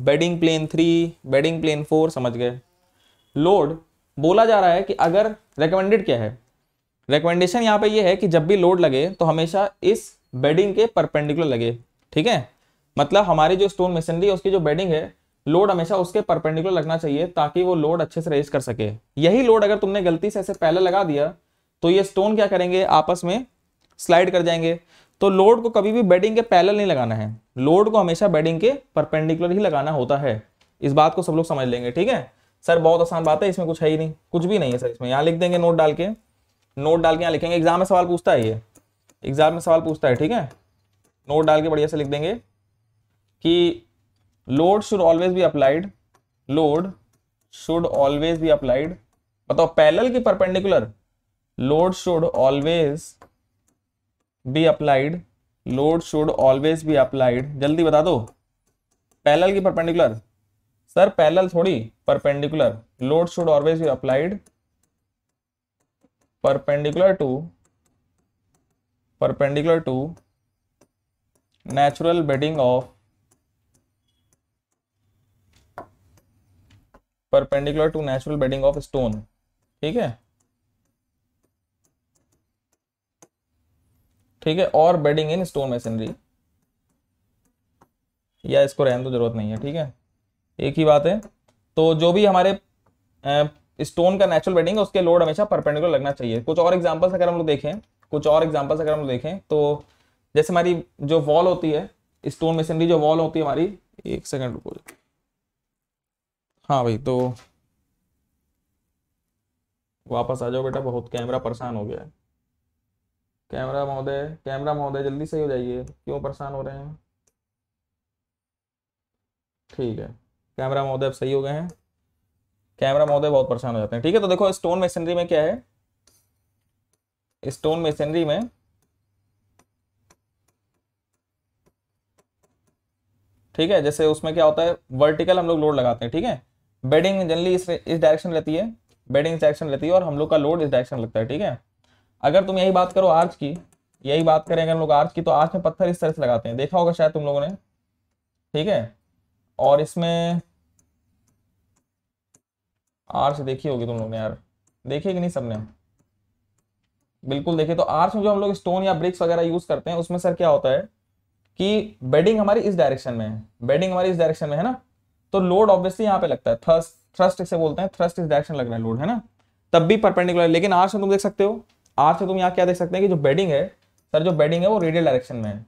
bedding plane three bedding plane four समझ गए लोड बोला जा रहा है कि अगर रिकमेंडेड क्या है रिकमेंडेशन यहाँ पे ये है कि जब भी लोड लगे तो हमेशा इस बेडिंग के परपेंडिकुलर लगे ठीक है मतलब हमारी जो स्टोन मशीनरी है उसकी जो बेडिंग है लोड हमेशा उसके परपेंडिकुलर लगना चाहिए ताकि वो लोड अच्छे से रेज कर सके यही लोड अगर तुमने गलती से ऐसे पहले लगा दिया तो ये स्टोन क्या करेंगे आपस में स्लाइड कर जाएंगे तो लोड को कभी भी बेडिंग के पैरेलल नहीं लगाना है लोड को हमेशा बेडिंग के परपेंडिकुलर ही लगाना होता है इस बात को सब लोग समझ लेंगे ठीक है सर बहुत आसान बात है इसमें कुछ है ही नहीं कुछ भी नहीं है सर इसमें यहाँ लिख देंगे नोट डाल के नोट डाल के यहाँ लिखेंगे एग्जाम में सवाल पूछता है ये एग्जाम में सवाल पूछता है ठीक है नोट डाल के बढ़िया से लिख देंगे कि load should always be applied load should always be applied बताओ पैरेलल की perpendicular load should always be applied load should always be applied जल्दी बता दो पैरल की परपेंडिकुलर सर पैरल थोड़ी perpendicular load should always be applied perpendicular to perpendicular to natural bedding of perpendicular to natural bedding of stone ठीक है ठीक है और बेडिंग इन स्टोन मशीनरी या इसको रहने तो जरूरत नहीं है ठीक है एक ही बात है तो जो भी हमारे स्टोन का नेचुरल बेडिंग है उसके लोड हमेशा परपेंडिकुलर लगना चाहिए कुछ और एग्जाम्पल्स अगर हम लोग देखें कुछ और एग्जाम्पल्स अगर हम लोग देखें तो जैसे हमारी जो वॉल होती है स्टोन मशीनरी जो वॉल होती है हमारी एक सेकेंड रुको हाँ भाई तो वापस आ जाओ बेटा बहुत कैमरा परेशान हो गया है कैमरा महोदय कैमरा महोदय जल्दी सही हो जाइए क्यों परेशान हो रहे हैं ठीक है कैमरा महोदय अब सही हो गए हैं कैमरा महोदय बहुत परेशान हो जाते हैं ठीक है तो देखो स्टोन मेसनरी में क्या है स्टोन मेसनरी में ठीक है जैसे उसमें क्या होता है वर्टिकल हम लोग लोड लगाते हैं ठीक है बेडिंग जनरली इस इस डायरेक्शन रहती है बेडिंग इस डायरेक्शन रहती है और हम लोग का लोड इस डायरेक्शन लगता है ठीक है अगर तुम यही बात करो आर्च की यही बात करें अगर हम लोग आर्च की तो आर्च में पत्थर इस तरह से लगाते हैं देखा होगा शायद तुम लोगों ने ठीक है और इसमें आर्च देखी होगी तुम लोगों ने यार देखे कि नहीं सबने बिल्कुल देखे तो आर्च में जो हम लोग स्टोन या ब्रिक्स वगैरह यूज करते हैं उसमें सर क्या होता है कि बेडिंग हमारी इस डायरेक्शन में है बेडिंग हमारी इस डायरेक्शन में है ना तो लोड ऑब्वियसली यहाँ पे लगता है थ्रस्ट थ्रस्ट इसे बोलते हैं थ्रस्ट इस डायरेक्शन लग रहा है लोड है ना तब भी परपेंडिकुलर लेकिन आर्च में तुम देख सकते हो आर से तुम यहाँ क्या देख सकते हैं कि जो बेडिंग है सर जो बेडिंग है वो रेडियल डायरेक्शन में है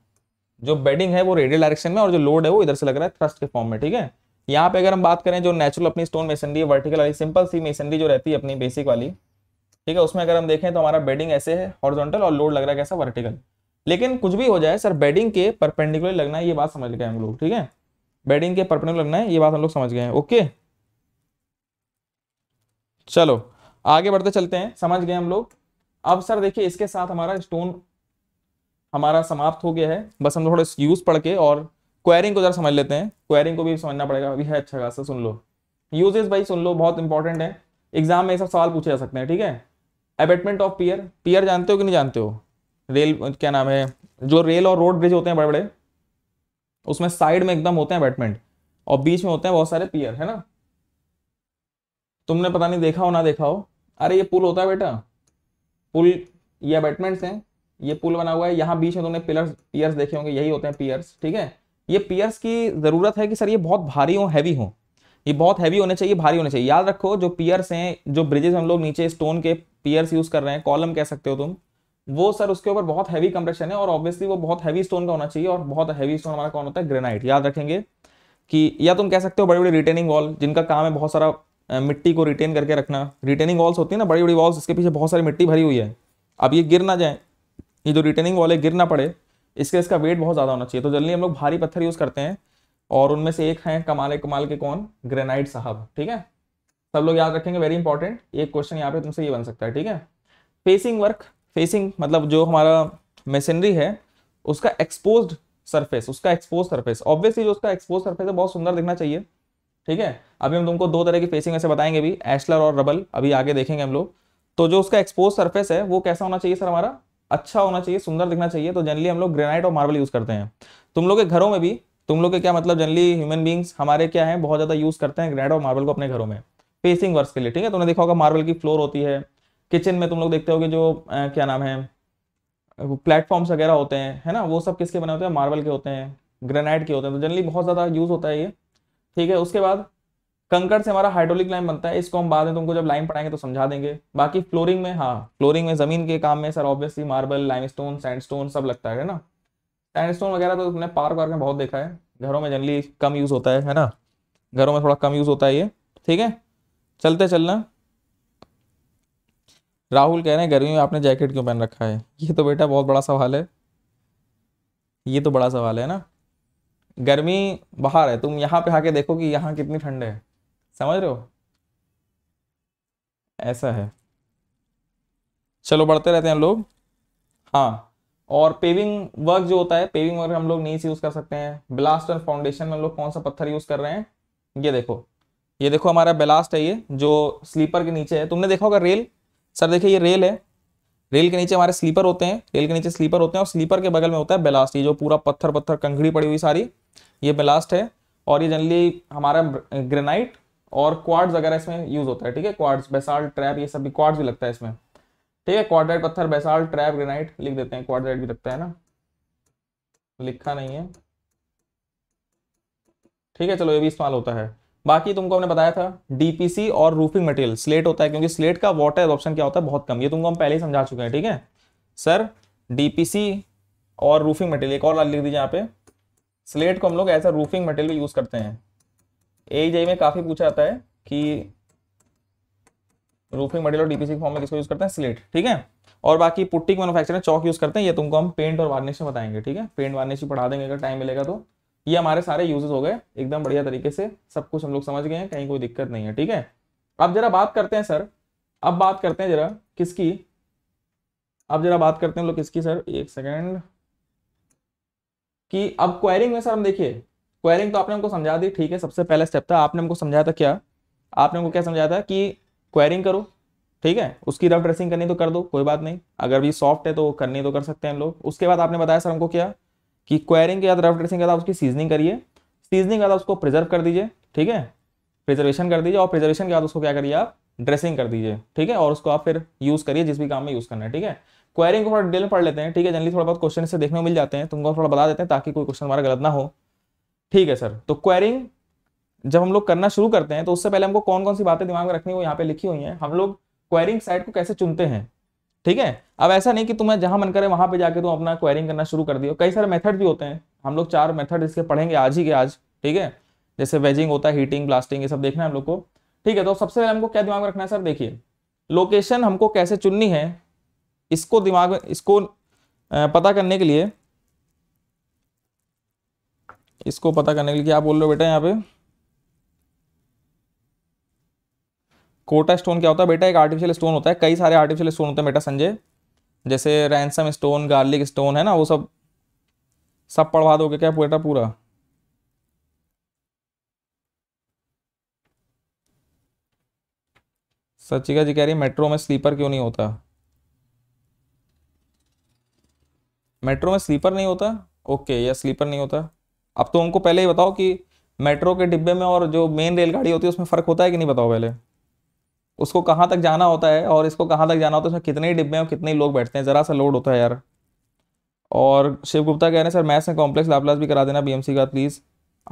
जो बेडिंग है वो रेडियल डायरेक्शन में और जो लोड है वो इधर से लग रहा है थ्रस्ट के फॉर्म में ठीक है यहाँ पे अगर हम बात करें जो नेचुरल अपनी स्टोन मेसनरी वर्टिकल वाली सिंपल सी मेसनरी जो रहती है अपनी बेसिक वाली ठीक है उसमें अगर हम देखें तो हमारा बेडिंग ऐसे है हॉर्जोंटल और लोड लग रहा है कैसा वर्टिकल लेकिन कुछ भी हो जाए सर बेडिंग के परपेंडिकुलर लगना है ये बात समझ गए हम लोग ठीक है बेडिंग के परपेंडिकुलर लगना है ये बात हम लोग समझ गए हैं ओके चलो आगे बढ़ते चलते हैं समझ गए हम लोग अब सर देखिए इसके साथ हमारा स्टोन हमारा समाप्त हो गया है बस हम थोड़ा यूज पढ़ के और क्वेरिंग को जरा समझ लेते हैं क्वेरिंग को भी समझना पड़ेगा अभी है अच्छा खासा सुन लो यूजेस भाई सुन लो बहुत इंपॉर्टेंट है एग्जाम में सब सवाल पूछे जा सकते हैं ठीक है एबेटमेंट ऑफ पियर पियर जानते हो कि नहीं जानते हो रेल क्या नाम है जो रेल और रोड ब्रिज होते हैं बड़े बड़े उसमें साइड में एकदम होते हैं अबेटमेंट और बीच में होते हैं बहुत सारे पियर है ना तुमने पता नहीं देखा हो ना देखा हो अरे ये पुल होता है बेटा पुल ये अबेटमेंट्स हैं ये पुल बना हुआ है यहाँ बीच में तुमने पिलर्स पियर्स देखे होंगे यही होते हैं पियर्स ठीक है ये पियर्स की ज़रूरत है कि सर ये बहुत भारी हों हैवी हों ये बहुत हैवी होने चाहिए भारी होने चाहिए याद रखो जो पियर्स हैं जो ब्रिजेस हम लोग नीचे स्टोन के पियर्स यूज़ कर रहे हैं कॉलम कह सकते हो तुम वो सर उसके ऊपर बहुत हैवी कंप्रेशन है और ऑब्वियसली वो बहुत हैवी स्टोन का होना चाहिए और बहुत हैवी स्टोन हमारा कौन होता है ग्रेनाइट याद रखेंगे कि या तुम कह सकते हो बड़े बड़े रिटेनिंग वॉल जिनका काम है बहुत सारा मिट्टी को रिटेन करके रखना रिटेनिंग वॉल्स होती है ना बड़ी बड़ी वॉल्स इसके पीछे बहुत सारी मिट्टी भरी हुई है अब ये गिर ना जाए ये जो रिटेनिंग वॉल है गिर ना पड़े इसके इसका वेट बहुत ज़्यादा होना चाहिए तो जल्दी हम लोग भारी पत्थर यूज़ करते हैं और उनमें से एक हैं कमाल कमाल के कौन ग्रेनाइट साहब ठीक है सब लोग याद रखेंगे वेरी इंपॉर्टेंट एक क्वेश्चन यहाँ पे तुमसे ये बन सकता है ठीक है फेसिंग वर्क फेसिंग मतलब जो हमारा मशीनरी है उसका एक्सपोज सरफेस उसका एक्सपोज सरफेस ऑब्वियसली जो उसका एक्सपोज सरफेस है बहुत सुंदर दिखना चाहिए ठीक है अभी हम तुमको दो तरह की फेसिंग ऐसे बताएंगे भी एस्लर और रबल अभी आगे देखेंगे हम लोग तो जो उसका एक्सपोज सरफेस है वो कैसा होना चाहिए सर हमारा अच्छा होना चाहिए सुंदर दिखना चाहिए तो जनरली हम लोग ग्रेनाइट और मार्बल यूज़ करते हैं तुम लोग के घरों में भी तुम लोग के क्या मतलब जनरली ह्यूमन बींग्स हमारे क्या है बहुत ज़्यादा यूज़ करते हैं ग्रेनाइट और मार्बल को अपने घरों में फेसिंग वर्क के लिए ठीक है तुमने देखा होगा मार्बल की फ्लोर होती है किचन में तुम लोग देखते हो जो आ, क्या नाम है प्लेटफॉर्म्स वगैरह होते हैं है ना वो सब किसके बने होते हैं मार्बल के होते हैं ग्रेनाइट के होते हैं तो जनरली बहुत ज़्यादा यूज़ होता है ये ठीक है उसके बाद कंकड़ से हमारा हाइड्रोलिक लाइम बनता है इसको हम बाद में तुमको जब लाइम पढ़ाएंगे तो समझा देंगे बाकी फ्लोरिंग में हाँ फ्लोरिंग में जमीन के काम में sir obviously marble limestone sandstone सब लगता है ना सैंडस्टोन वगैरह तो तुमने पार्क वार्क में बहुत देखा है घरों में जनरली कम यूज होता है है ना घरों में थोड़ा कम यूज होता है ये ठीक है चलते चलना राहुल कह रहे हैं गर्मी में आपने जैकेट क्यों पहन रखा है ये तो बेटा बहुत बड़ा सवाल है ये तो बड़ा सवाल है ना गर्मी बाहर है तुम यहाँ पे आके देखो कि यहाँ कितनी ठंड है समझ रहे हो ऐसा है चलो बढ़ते रहते हैं हम लोग हाँ और पेविंग वर्क जो होता है पेविंग वर्क हम लोग नीच यूज़ कर सकते हैं ब्लास्ट और फाउंडेशन में हम लोग कौन सा पत्थर यूज़ कर रहे हैं ये देखो ये देखो हमारा बेलास्ट है ये जो स्लीपर के नीचे है तुमने देखा होगा रेल सर देखिए ये रेल है रेल के नीचे हमारे स्लीपर होते हैं रेल के नीचे स्लीपर होते हैं और स्लीपर के बगल में होता है बेलास्ट ये जो पूरा पत्थर पत्थर कंघड़ी पड़ी हुई सारी ये बेलास्ट है और ये जनरली हमारा ग्रेनाइट और क्वार्ट्स वगैरह इसमें यूज होता है ठीक है क्वार्ट्स बेसाल ट्रैप ये सभी क्वार्ट्स भी लगता है इसमें ठीक है क्वार्टराइट पत्थर बेसाल ट्रैप ग्रेनाइट लिख देते हैं क्वार्टराइट भी लगता है ना लिखा नहीं है ठीक है चलो ये भी इस्तेमाल होता है बाकी तुमको हमने बताया था डीपीसी और रूफिंग मटेरियल स्लेट होता है क्योंकि स्लेट का वाटर ऑप्शन क्या होता है बहुत कम ये तुमको हम पहले ही समझा चुके हैं ठीक है सर डीपीसी और रूफिंग मटेरियल एक और लिख दीजिए यहाँ पे स्लेट को हम लोग as a roofing material use करते हैं ए जे e में काफ़ी पूछा जाता है कि रूफिंग मटेरियल और डीपीसी फॉर्म में किसको यूज़ करते हैं स्लेट ठीक है और बाकी पुट्टी मैनुफैक्चर चौक यूज़ करते हैं ये तुमको हम पेंट और वार्निश में बताएंगे ठीक है पेंट वार्निश भी पढ़ा देंगे अगर टाइम मिलेगा तो ये हमारे सारे यूजेस हो गए एकदम बढ़िया तरीके से सब कुछ हम लोग समझ गए हैं कहीं कोई दिक्कत नहीं है ठीक है अब जरा बात करते हैं सर अब बात करते हैं जरा किसकी अब जरा बात करते हैं हम लोग किसकी सर एक सेकेंड कि अब क्वायरिंग में सर हम देखिए क्वायरिंग तो आपने हमको समझा दी ठीक है सबसे पहला स्टेप था आपने हमको समझाया था क्या आपने हमको क्या समझाया था कि क्वायरिंग करो ठीक है उसकी रफ ड्रेसिंग करनी तो कर दो कोई बात नहीं अगर भी सॉफ्ट है तो करनी तो कर सकते हैं लोग उसके बाद आपने बताया सर हमको क्या कि क्वायरिंग के बाद रफ ड्रेसिंग के बाद उसकी सीजनिंग करिए सीजनिंग के बाद उसको प्रिजर्व कर दीजिए ठीक है प्रिजर्वेशन कर दीजिए और प्रिजर्वेशन के बाद उसको क्या करिए आप ड्रेसिंग कर दीजिए ठीक है और उसको आप फिर यूज़ करिए जिस भी काम में यूज़ करना है ठीक है क्वेरिंग को थोड़ा डिटेल में पढ़ लेते हैं ठीक है जनरली थोड़ा बहुत क्वेश्चन से देखने को मिल जाते हैं तुमको थोड़ा बता देते हैं ताकि कोई क्वेश्चन हमारा गलत ना हो ठीक है सर तो क्वेरिंग जब हम लोग करना शुरू करते हैं तो उससे पहले हमको कौन कौन सी बातें दिमाग में रखनी हो यहाँ पे लिखी हुई हैं हम लोग क्वेरिंग साइट को कैसे चुनते हैं ठीक है अब ऐसा नहीं कि तुम्हें जहां मन करे वहां पे जाके तुम अपना क्वेरिंग करना शुरू कर दियो कई सारे मेथड भी होते हैं हम लोग चार मेथड इसके पढ़ेंगे आज ही के आज ठीक है जैसे वेजिंग होता है हीटिंग ब्लास्टिंग ये सब देखना है हम लोग को ठीक है तो सबसे पहले हमको क्या दिमाग में रखना है सर देखिए लोकेशन हमको कैसे चुननी है इसको दिमाग में इसको पता करने के लिए इसको पता करने के लिए क्या बोल रहे हो बेटा यहाँ पे कोटा स्टोन क्या होता है बेटा एक आर्टिफिशियल स्टोन होता है कई सारे आर्टिफिशियल स्टोन होते हैं बेटा संजय जैसे रैंसम स्टोन गार्लिक स्टोन है ना वो सब सब पढ़वा दोगे क्या बेटा पूरा सचिका जी कह रही मेट्रो में स्लीपर क्यों नहीं होता मेट्रो में स्लीपर नहीं होता ओके या स्लीपर नहीं होता अब तो उनको पहले ही बताओ कि मेट्रो के डिब्बे में और जो मेन रेलगाड़ी होती है उसमें फ़र्क होता है कि नहीं बताओ पहले उसको कहाँ तक जाना होता है और इसको कहाँ तक जाना होता है उसमें कितने ही डिब्बे और कितने लोग बैठते हैं ज़रा सा लोड होता है यार और शिव गुप्ता कह रहे हैं सर मैथ्स में कॉम्प्लेक्स लाप्लास भी करा देना बीएमसी का प्लीज़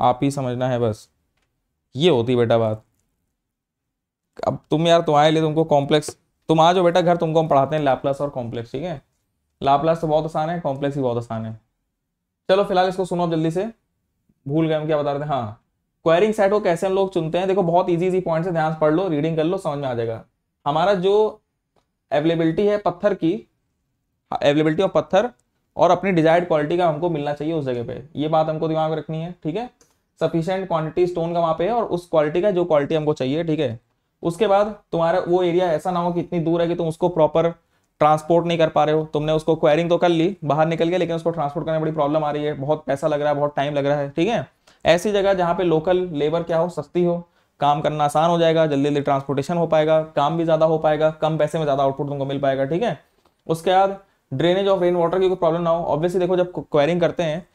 आप ही समझना है बस ये होती बेटा बात अब तुम यार तुम्हारे लिए तुमको कॉम्प्लेक्स तुम आ जाओ बेटा घर तुमको हम पढ़ाते हैं लाप्लास और कॉम्प्लेक्स ठीक है लाप्लास तो बहुत आसान है कॉम्प्लेक्स भी बहुत आसान है चलो फिलहाल इसको सुनो जल्दी से भूल गए हम क्या बता रहे थे हाँ क्वेरिंग सेट को कैसे हम लोग चुनते हैं देखो बहुत इजी इजी पॉइंट से ध्यान से पढ़ लो रीडिंग कर लो समझ में आ जाएगा हमारा जो अवेलेबिलिटी है पत्थर की अवेलेबिलिटी हाँ, ऑफ पत्थर और अपनी डिजायर्ड क्वालिटी का हमको मिलना चाहिए उस जगह पे ये बात हमको दिमाग में रखनी है ठीक है सफिशियंट क्वांटिटी स्टोन का वहाँ पे है और उस क्वालिटी का जो क्वालिटी हमको चाहिए ठीक है उसके बाद तुम्हारा वो एरिया ऐसा ना हो कि इतनी दूर है कि तुम उसको प्रॉपर ट्रांसपोर्ट नहीं कर पा रहे हो तुमने उसको क्वायरिंग तो कर ली बाहर निकल गया लेकिन उसको ट्रांसपोर्ट करने में बड़ी प्रॉब्लम आ रही है बहुत पैसा लग रहा है बहुत टाइम लग रहा है ठीक है ऐसी जगह जहाँ पे लोकल लेबर क्या हो सस्ती हो काम करना आसान हो जाएगा जल्दी जल्दी ट्रांसपोर्टेशन हो पाएगा काम भी ज़्यादा हो पाएगा कम पैसे में ज़्यादा आउटपुट तुमको मिल पाएगा ठीक है उसके बाद ड्रेनेज ऑफ रेन वाटर की कोई प्रॉब्लम ना हो ऑब्वियसली देखो जब क्वायरिंग करते हैं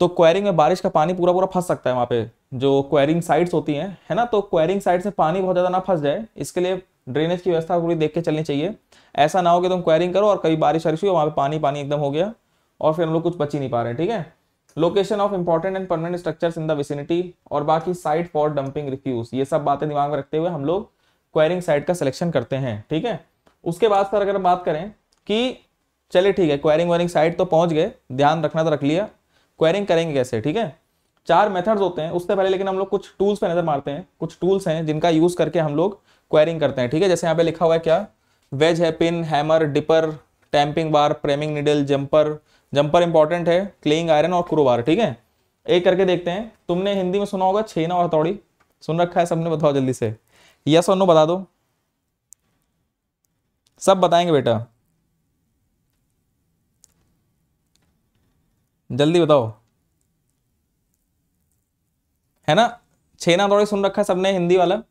तो क्वायरिंग में बारिश का पानी पूरा पूरा फंस सकता है वहाँ पे जो क्वेरिंग साइट्स होती हैं है ना तो क्वायरिंग साइट से पानी बहुत ज़्यादा ना फंस जाए इसके लिए ड्रेनेज की व्यवस्था पूरी देख के चलनी चाहिए ऐसा ना हो कि तुम क्वायरिंग करो और कभी बारिश वारिश हुई वहाँ पे पानी पानी एकदम हो गया और फिर हम लोग कुछ बची नहीं पा रहे ठीक है location of important and permanent structures in the vicinity और बाकी साइट फॉर डंपिंग रिफ्यूज ये सब बातें दिमाग में रखते हुए हम लोग क्वायरिंग साइट का सिलेक्शन करते हैं ठीक है उसके बाद सर अगर हम बात करें कि चलिए ठीक है क्वायरिंग वायरिंग साइट तो पहुंच गए ध्यान रखना तो रख लिया क्वायरिंग करेंगे कैसे ठीक है चार मेथड्स होते हैं उससे पहले लेकिन हम लोग कुछ टूल्स पर नजर मारते हैं कुछ टूल्स हैं जिनका यूज करके हम लोग क्वेरिंग करते हैं ठीक है जैसे यहाँ पे लिखा हुआ है क्या वेज है pin hammer dipper tamping bar priming needle jumper jumper important है क्लेइंग आयरन और क्रो बार ठीक है एक करके देखते हैं तुमने हिंदी में सुना होगा छेना और हथौड़ी सुन रखा है सबने बताओ जल्दी से यस और नो बता दो सब बताएंगे बेटा जल्दी बताओ है ना छेना थोड़ी सुन रखा है सबने हिंदी वाला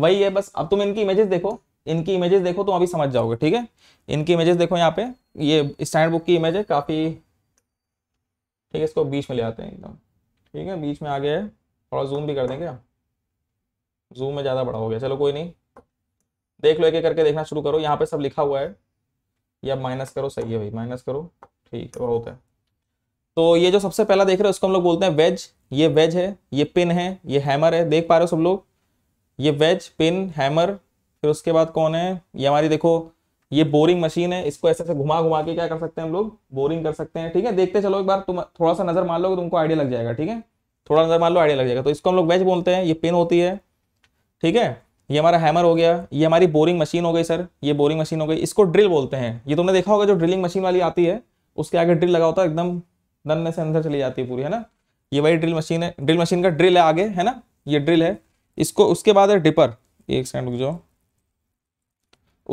वही है बस अब तुम इनकी इमेजेस देखो इनकी इमेजेस देखो तुम अभी समझ जाओगे ठीक है इनकी इमेजेस देखो यहाँ पे ये स्टैंड बुक की इमेज है काफ़ी ठीक है इसको बीच में ले आते हैं एकदम ठीक है बीच में आ गया है थोड़ा जूम भी कर देंगे आप जूम में ज़्यादा बड़ा हो गया चलो कोई नहीं देख लो एक एक करके देखना शुरू करो यहाँ पे सब लिखा हुआ है या माइनस करो सही है भाई माइनस करो ठीक है होता है तो ये जो सबसे पहला देख रहे हो उसको हम लोग बोलते हैं वेज ये वेज है ये पिन है ये हैमर है देख पा रहे हो सब लोग ये वेज पिन हैमर फिर उसके बाद कौन है ये हमारी देखो ये बोरिंग मशीन है इसको ऐसे ऐसे घुमा घुमा के क्या कर सकते हैं हम लोग बोरिंग कर सकते हैं ठीक है देखते चलो एक बार तुम थोड़ा सा नजर मान लो तुमको तो आइडिया लग जाएगा ठीक है थोड़ा नजर मान लो आइडिया लग जाएगा तो इसको हम लोग वेज बोलते हैं ये पिन होती है ठीक है ये हमारा हैमर हो गया ये हमारी बोरिंग मशीन हो गई सर ये बोरिंग मशीन हो गई इसको ड्रिल बोलते हैं ये तुमने देखा होगा जो ड्रिलिंग मशीन वाली आती है उसके आगे ड्रिल लगा होता है एकदम दन्ने से अंदर चली जाती है पूरी है ना ये वही ड्रिल मशीन है ड्रिल मशीन का ड्रिल है आगे है ना ये ड्रिल है इसको उसके बाद है डिपर एक सेकंड रुक जाओ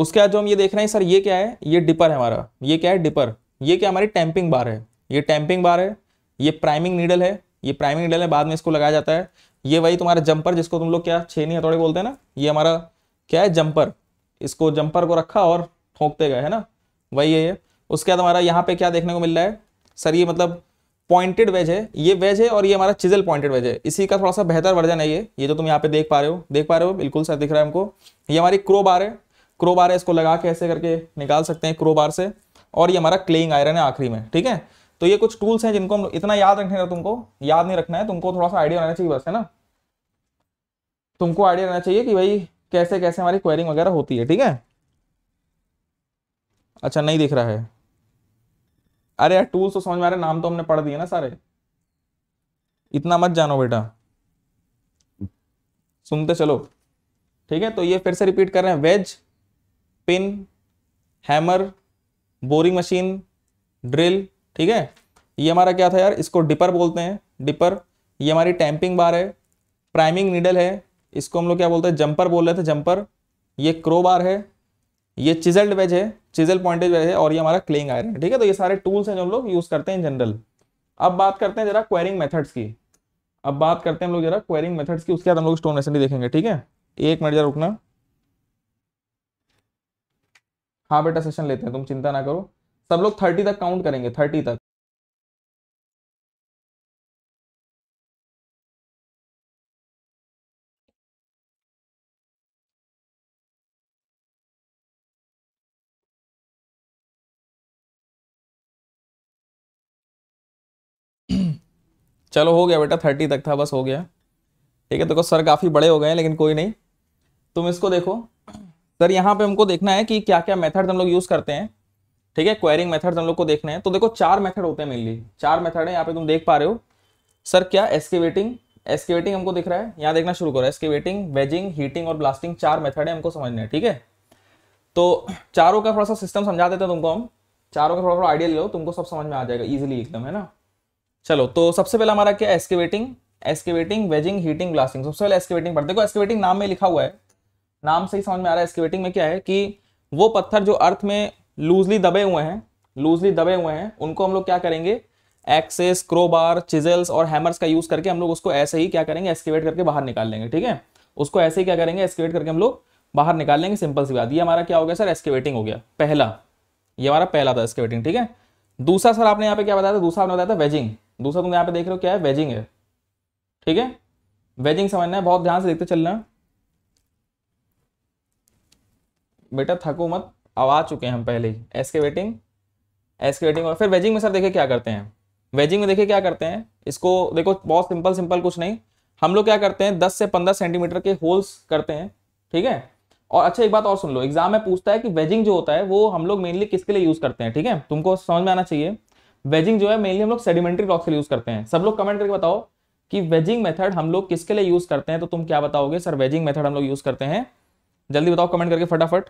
उसके बाद जो हम ये देख रहे हैं सर ये क्या है ये डिपर है हमारा ये क्या है डिपर ये क्या हमारी टैंपिंग बार है ये टैंपिंग बार है ये प्राइमिंग नीडल है ये प्राइमिंग नीडल है बाद में इसको लगाया जाता है ये वही तुम्हारा जंपर जिसको तुम लोग क्या छेनी हथौड़े बोलते हैं ना ये हमारा क्या है जंपर इसको जंपर को रखा और ठोंकते गए है ना वही है ये उसके बाद हमारा यहाँ पे क्या देखने को मिल रहा है सर ये मतलब पॉइंटेड वेज है ये वेज है और ये हमारा चिजल पॉइंटेड वेज है इसी का थोड़ा सा बेहतर वर्जन है ये ये जो तो तुम यहाँ पे देख पा रहे हो देख पा रहे हो बिल्कुल सर दिख रहा है हमको ये हमारी क्रो बार है क्रो बार है इसको लगा के ऐसे करके निकाल सकते हैं क्रो बार से और ये हमारा क्लेइंग आयरन है आखिरी में ठीक है तो ये कुछ टूल्स हैं जिनको हम इतना याद रखने का तुमको याद नहीं रखना है तुमको थोड़ा सा आइडिया रहना चाहिए बस है ना तुमको आइडिया रहना चाहिए कि भाई कैसे कैसे हमारी क्वेरिंग वगैरह होती है ठीक है अच्छा नहीं दिख रहा है अरे यार टूल्स तो समझ में आ रहे नाम तो हमने पढ़ दिए ना सारे इतना मत जानो बेटा सुनते चलो ठीक है तो ये फिर से रिपीट कर रहे हैं wedge pin hammer boring machine drill ठीक है ये हमारा क्या था यार इसको डिपर बोलते हैं डिपर ये हमारी टैंपिंग बार है प्राइमिंग नीडल है इसको हम लोग क्या बोलते हैं जंपर बोल रहे थे जंपर ये क्रो बार है ये चिजल्ड वेज है चिजल पॉइंटेज वेज है और ये हमारा क्लेइंग आयरन ठीक है तो ये सारे टूल्स हैं जो हम लोग यूज करते हैं इन जनरल अब बात करते हैं जरा क्वेरिंग मेथड्स की अब बात करते हैं हम लोग जरा क्वेरिंग मेथड्स की उसके बाद हम लोग स्टोन मेसनरी देखेंगे ठीक है एक मिनट जरा रुकना हाँ बेटा सेशन लेते हैं तुम चिंता ना करो सब लोग थर्टी तक काउंट करेंगे थर्टी तक चलो हो गया बेटा थर्टी तक था बस हो गया ठीक है देखो सर काफ़ी बड़े हो गए हैं लेकिन कोई नहीं तुम इसको देखो सर यहाँ पे हमको देखना है कि क्या क्या मेथड हम लोग यूज़ करते हैं ठीक है क्वेरिंग मेथड हम लोग को देखना है तो देखो चार मेथड होते हैं मेनली चार मेथड है यहाँ पे तुम देख पा रहे हो सर क्या एस्केवेटिंग एस्केवेटिंग हमको दिख रहा है यहाँ देखना शुरू करो एस्केवेटिंग वेजिंग हीटिंग और ब्लास्टिंग चार मेथड है हमको समझना है ठीक है तो चारों का थोड़ा सा सिस्टम समझा देते हैं तुमको हम चारों का थोड़ा थोड़ा आइडिया ले लो तुमको सब समझ में आ जाएगा ईजिली एकदम है ना चलो तो सबसे पहला हमारा क्या excavating excavating wedging heating blasting सबसे पहले एस्केवेटिंग पढ़ते देखो एस्केवेटिंग नाम में लिखा हुआ है नाम से ही समझ में आ रहा है एस्केवेटिंग में क्या है कि वो पत्थर जो अर्थ में लूजली दबे हुए हैं लूजली दबे हुए हैं उनको हम लोग क्या करेंगे एक्सेस क्रोबार चिजल्स और हैमर्स का यूज करके हम लोग उसको ऐसे ही क्या करेंगे एस्केवेट करके बाहर निकाल लेंगे ठीक है उसको ऐसे ही क्या करेंगे एस्केवेट करके हम लोग बाहर निकाल लेंगे सिंपल सी बात ये हमारा क्या हो गया सर एस्केवेटिंग हो गया पहला ये हमारा पहला था एस्केवेटिंग ठीक है दूसरा सर आपने यहाँ पे क्या बताया था दूसरा आपने बताया था वेजिंग दूसरा तुम यहाँ पे देख रहे हो क्या है वेजिंग है ठीक है वेजिंग समझना है बहुत ध्यान से देखते चलना बेटा थको मत अब आ चुके हैं हम पहले ही एस्केवेटिंग एस्केवेटिंग और फिर वेजिंग में सर देखिए क्या करते हैं वेजिंग में देखिए क्या करते हैं इसको देखो बहुत सिंपल सिंपल कुछ नहीं हम लोग क्या करते हैं दस से पंद्रह सेंटीमीटर के होल्स करते हैं ठीक है और अच्छा एक बात और सुन लो एग्जाम में पूछता है कि वेजिंग जो होता है वो हम लोग मेनली किसके लिए यूज करते हैं ठीक है तुमको समझ में आना चाहिए वेजिंग जो है मेनली हम लोग सेडिमेंट्री रॉक्स के लिए यूज करते हैं सब लोग कमेंट करके बताओ कि वेजिंग मेथड हम लोग किसके लिए यूज करते हैं तो तुम क्या बताओगे सर वेजिंग मेथड हम लोग यूज करते हैं जल्दी बताओ कमेंट करके फटाफट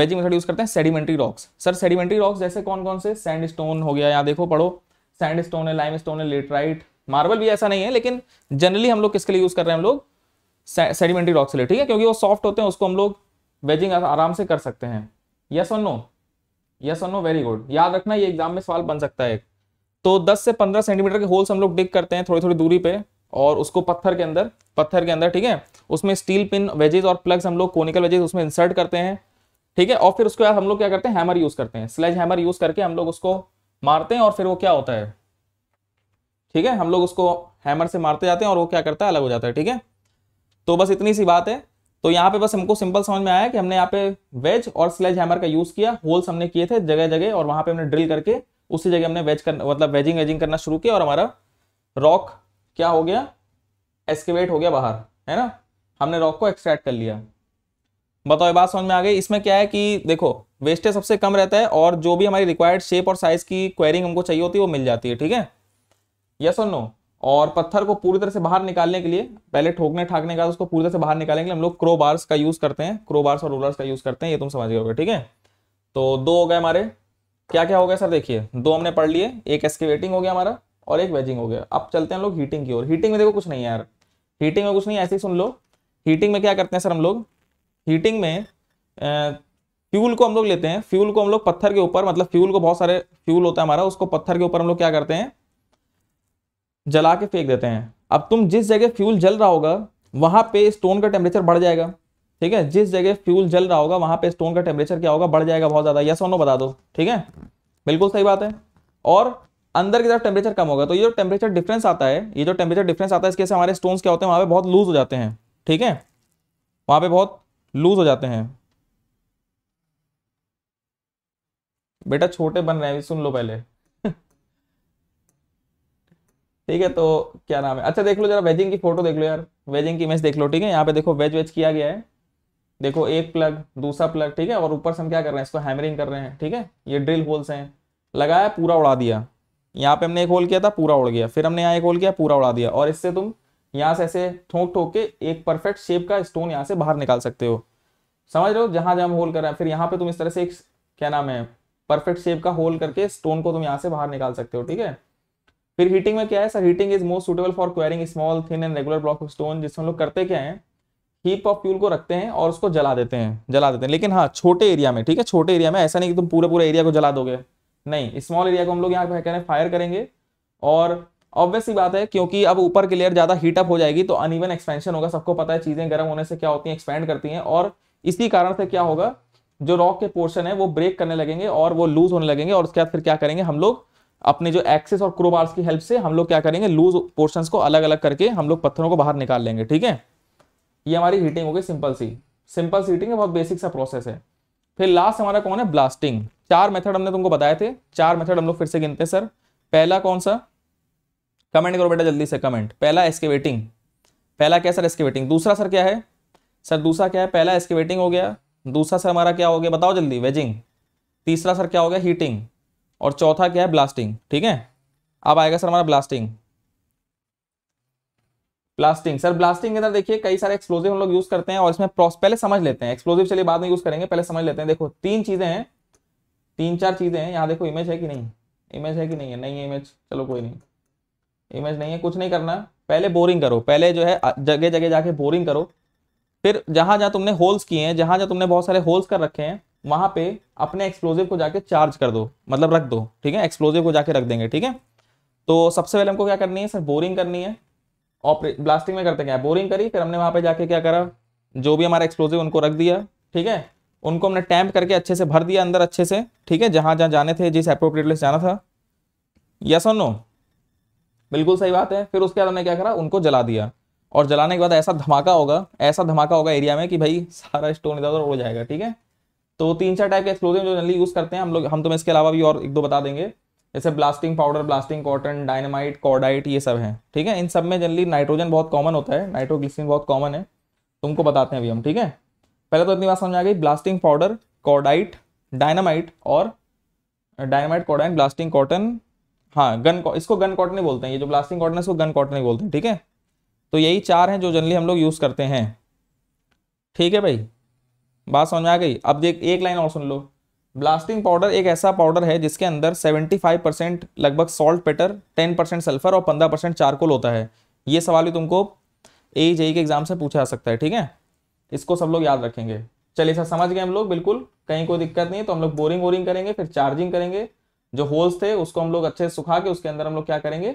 वेजिंग मेथड यूज करते हैं sedimentary rocks sir sedimentary rocks जैसे कौन कौन से सैंड स्टोन हो गया यहाँ देखो पढ़ो सैंड स्टोन है लाइम स्टोन है लेटराइट मार्बल भी ऐसा नहीं है लेकिन जनरली हम लोग किसके लिए यूज कर रहे हैं हम लोग सेडिमेंट्री रॉक्स के लिए ठीक है क्योंकि वो सॉफ्ट होते हैं उसको हम लोग वेजिंग आराम से कर सकते हैं यस और नो यस और नो वेरी गुड याद रखना ये एग्जाम में सवाल बन सकता है तो 10 से 15 सेंटीमीटर के होल्स हम लोग डिग करते हैं थोड़ी थोड़ी दूरी पे और उसको पत्थर के अंदर पत्थर के अंदर ठीक है उसमें स्टील पिन वेजेज और प्लग्स हम लोग कोनिकल वेजेज उसमें इंसर्ट करते हैं ठीक है और फिर उसके बाद हम लोग क्या करते हैं हैमर यूज करते हैं स्लेज हैमर यूज करके हम लोग उसको मारते हैं और फिर वो क्या होता है ठीक है हम लोग उसको हैमर से मारते जाते हैं और वो क्या करता है अलग हो जाता है ठीक है तो बस इतनी सी बात है तो यहाँ पे बस हमको सिंपल समझ में आया कि हमने यहाँ पे वेज और स्लेज हैमर का यूज किया होल्स हमने किए थे जगह जगह और वहां पे हमने ड्रिल करके उसी जगह हमने वेज करना मतलब वेजिंग वेजिंग करना शुरू किया और हमारा रॉक क्या हो गया एक्सकेवेट हो गया बाहर है ना हमने रॉक को एक्सट्रैक्ट कर लिया बताओ बात समझ में आ गई इसमें क्या है कि देखो वेस्टेज सबसे कम रहता है और जो भी हमारी रिक्वायर्ड शेप और साइज की क्वेरिंग हमको चाहिए होती है वो मिल जाती है ठीक है यस और नो और पत्थर को पूरी तरह से बाहर निकालने के लिए पहले ठोकने ठाकने का उसको पूरी तरह से बाहर निकालने के लिए हम लोग क्रो बार्स का यूज़ करते हैं क्रो बार्स और रोलर्स का यूज़ करते हैं ये तुम समझ गए होगे ठीक है तो दो हो गए हमारे क्या क्या हो गया सर देखिए दो हमने पढ़ लिए एक एस्केवेटिंग हो गया हमारा और एक वेजिंग हो गया अब चलते हैं लोग हीटिंग की ओर हीटिंग में देखो कुछ नहीं है यार हीटिंग में कुछ नहीं ऐसे ही सुन लो हीटिंग में क्या करते हैं सर हम लोग हीटिंग में फ्यूल को हम लोग लेते हैं फ्यूल को हम लोग पत्थर के ऊपर मतलब फ्यूल को बहुत सारे फ्यूल होता है हमारा उसको पत्थर के ऊपर हम लोग क्या करते हैं जला के फेंक देते हैं अब तुम जिस जगह फ्यूल जल रहा होगा वहां पे स्टोन का टेम्परेचर बढ़ जाएगा ठीक है जिस जगह फ्यूल जल रहा होगा वहां पे स्टोन का टेम्परेचर क्या होगा बढ़ जाएगा बहुत ज्यादा यस और नो बता दो ठीक है बिल्कुल सही बात है और अंदर की तरफ टेम्परेचर कम होगा तो ये जो टेम्परेचर डिफरेंस आता है ये जो टेम्परेचर डिफरेंस आता है इसके से हमारे स्टोन्स क्या होते हैं वहाँ पे बहुत लूज हो जाते हैं ठीक है वहां पर बहुत लूज हो जाते हैं बेटा छोटे बन रहे हैं सुन लो पहले ठीक है तो क्या नाम है अच्छा देख लो जरा वेजिंग की फोटो देख लो यार वेजिंग की इमेज देख लो ठीक है यहाँ पे देखो वेज वेज किया गया है देखो एक प्लग दूसरा प्लग ठीक है और ऊपर से हम क्या कर रहे हैं इसको हैमरिंग कर रहे हैं ठीक है ये ड्रिल होल्स हैं लगाया पूरा उड़ा दिया यहाँ पे हमने एक होल किया था पूरा उड़ गया फिर हमने यहाँ एक होल किया पूरा उड़ा दिया और इससे तुम यहाँ से ऐसे ठोक ठोक के एक परफेक्ट शेप का स्टोन यहाँ से बाहर निकाल सकते हो समझ रहे हो जहाँ जहाँ हम होल कर रहे हैं फिर यहाँ पे तुम इस तरह से एक क्या नाम है परफेक्ट शेप का होल करके स्टोन को तुम यहाँ से बाहर निकाल सकते हो ठीक है फिर हीटिंग में क्या है sir heating is most suitable for quarrying small thin and regular block of stone जिसमें हम लोग करते क्या है हीप ऑफ फ्यूल को रखते हैं और उसको जला देते हैं जला देते हैं लेकिन हाँ छोटे एरिया में ठीक है छोटे एरिया में ऐसा नहीं कि तुम पूरे पूरे एरिया को जला दोगे नहीं स्मॉल एरिया को हम लोग यहाँ पे कह रहे हैं फायर करेंगे और ऑब्वियस ही बात है क्योंकि अब ऊपर की लेयर ज़्यादा हीटअप हो जाएगी तो अनइवन एक्सपेंशन होगा सबको पता है चीज़ें गर्म होने से क्या होती हैं एक्सपेंड करती हैं और इसी कारण से क्या होगा जो रॉक के पोर्शन है वो ब्रेक करने लगेंगे और वो लूज होने लगेंगे और उसके बाद फिर क्या करेंगे हम लोग अपने जो एक्सेस और क्रोबार्स की हेल्प से हम लोग क्या करेंगे लूज पोर्शंस को अलग अलग करके हम लोग पत्थरों को बाहर निकाल लेंगे ठीक है ये हमारी हीटिंग हो गई सिंपल सी सिंपल सी हीटिंग है बहुत बेसिक सा प्रोसेस है फिर लास्ट हमारा कौन है ब्लास्टिंग चार मेथड हमने तुमको बताए थे चार मेथड हम लोग फिर से गिनते हैं सर पहला कौन सा कमेंट करो बेटा जल्दी से कमेंट पहला एस्केवेटिंग पहला क्या सर एस्केवेटिंग दूसरा सर क्या है सर दूसरा क्या है पहला एस्केवेटिंग हो गया दूसरा सर हमारा क्या हो गया बताओ जल्दी वेजिंग तीसरा सर क्या हो गया हीटिंग और चौथा क्या है ब्लास्टिंग ठीक है अब आएगा सर हमारा ब्लास्टिंग ब्लास्टिंग सर ब्लास्टिंग के अंदर देखिए कई सारे एक्सप्लोजिव हम लोग यूज करते हैं और इसमें पहले समझ लेते हैं एक्सप्लोजिव चलिए बाद में यूज करेंगे पहले समझ लेते हैं देखो तीन चीजें हैं तीन चार चीजें हैं यहाँ देखो इमेज है कि नहीं इमेज है कि नहीं है नहीं है इमेज चलो कोई नहीं इमेज नहीं है कुछ नहीं करना पहले बोरिंग करो पहले जो है जगह जगह जाके बोरिंग करो फिर जहां जहां तुमने होल्स किए हैं जहां जहां तुमने बहुत सारे होल्स कर रखे हैं वहां पे अपने एक्सप्लोजिव को जाके चार्ज कर दो मतलब रख दो ठीक है एक्सप्लोजिव को जाके रख देंगे ठीक है तो सबसे पहले हमको क्या करनी है सर बोरिंग करनी है ऑपरे ब्लास्टिंग में करते क्या बोरिंग करी फिर हमने वहाँ पे जाके क्या करा जो भी हमारा एक्सप्लोजिव उनको रख दिया ठीक है उनको हमने टैंप करके अच्छे से भर दिया अंदर अच्छे से ठीक है जहाँ जहाँ जाने थे जिस अप्रोप्रिएट प्लेस जाना था यस और नो बिल्कुल सही बात है फिर उसके बाद हमने क्या करा उनको जला दिया और जलाने के बाद ऐसा धमाका होगा ऐसा धमाका होगा एरिया में कि भाई सारा स्टोन इधर उधर उड़ जाएगा ठीक है तो तीन चार टाइप के एक्सप्लोजिव जो जनरली यूज़ करते हैं हम लोग हम तो इसके अलावा भी और एक दो बता देंगे जैसे blasting powder blasting cotton dynamite cordite ये सब हैं ठीक है इन सब में जनरली नाइट्रोजन बहुत कॉमन होता है नाइट्रोग्लिसिन बहुत कॉमन है तुमको बताते हैं अभी हम ठीक है पहले तो इतनी बात समझ आ गई ब्लास्टिंग पाउडर कॉडाइट डायनामाइट और डायनामाइट कॉडाइट ब्लास्टिंग कॉटन हाँ गन इसको गन कॉटन ही बोलते हैं ये जो ब्लास्टिंग कॉटन है इसको गन कॉटन ही बोलते हैं ठीक है तो यही चार हैं जो जनरली हम लोग यूज़ करते हैं ठीक है भाई बात समझ आ गई अब देख एक लाइन और सुन लो ब्लास्टिंग पाउडर एक ऐसा पाउडर है जिसके अंदर 75 परसेंट लगभग सॉल्ट पेटर 10 परसेंट सल्फर और 15 परसेंट चारकोल होता है ये सवाल भी तुमको ए जे e के एग्जाम से पूछा जा सकता है ठीक है इसको सब लोग याद रखेंगे चलिए सर समझ गए हम लोग बिल्कुल कहीं कोई दिक्कत नहीं है तो हम लोग बोरिंग वोरिंग करेंगे फिर चार्जिंग करेंगे जो होल्स थे उसको हम लोग अच्छे से सुखा के उसके अंदर हम लोग क्या करेंगे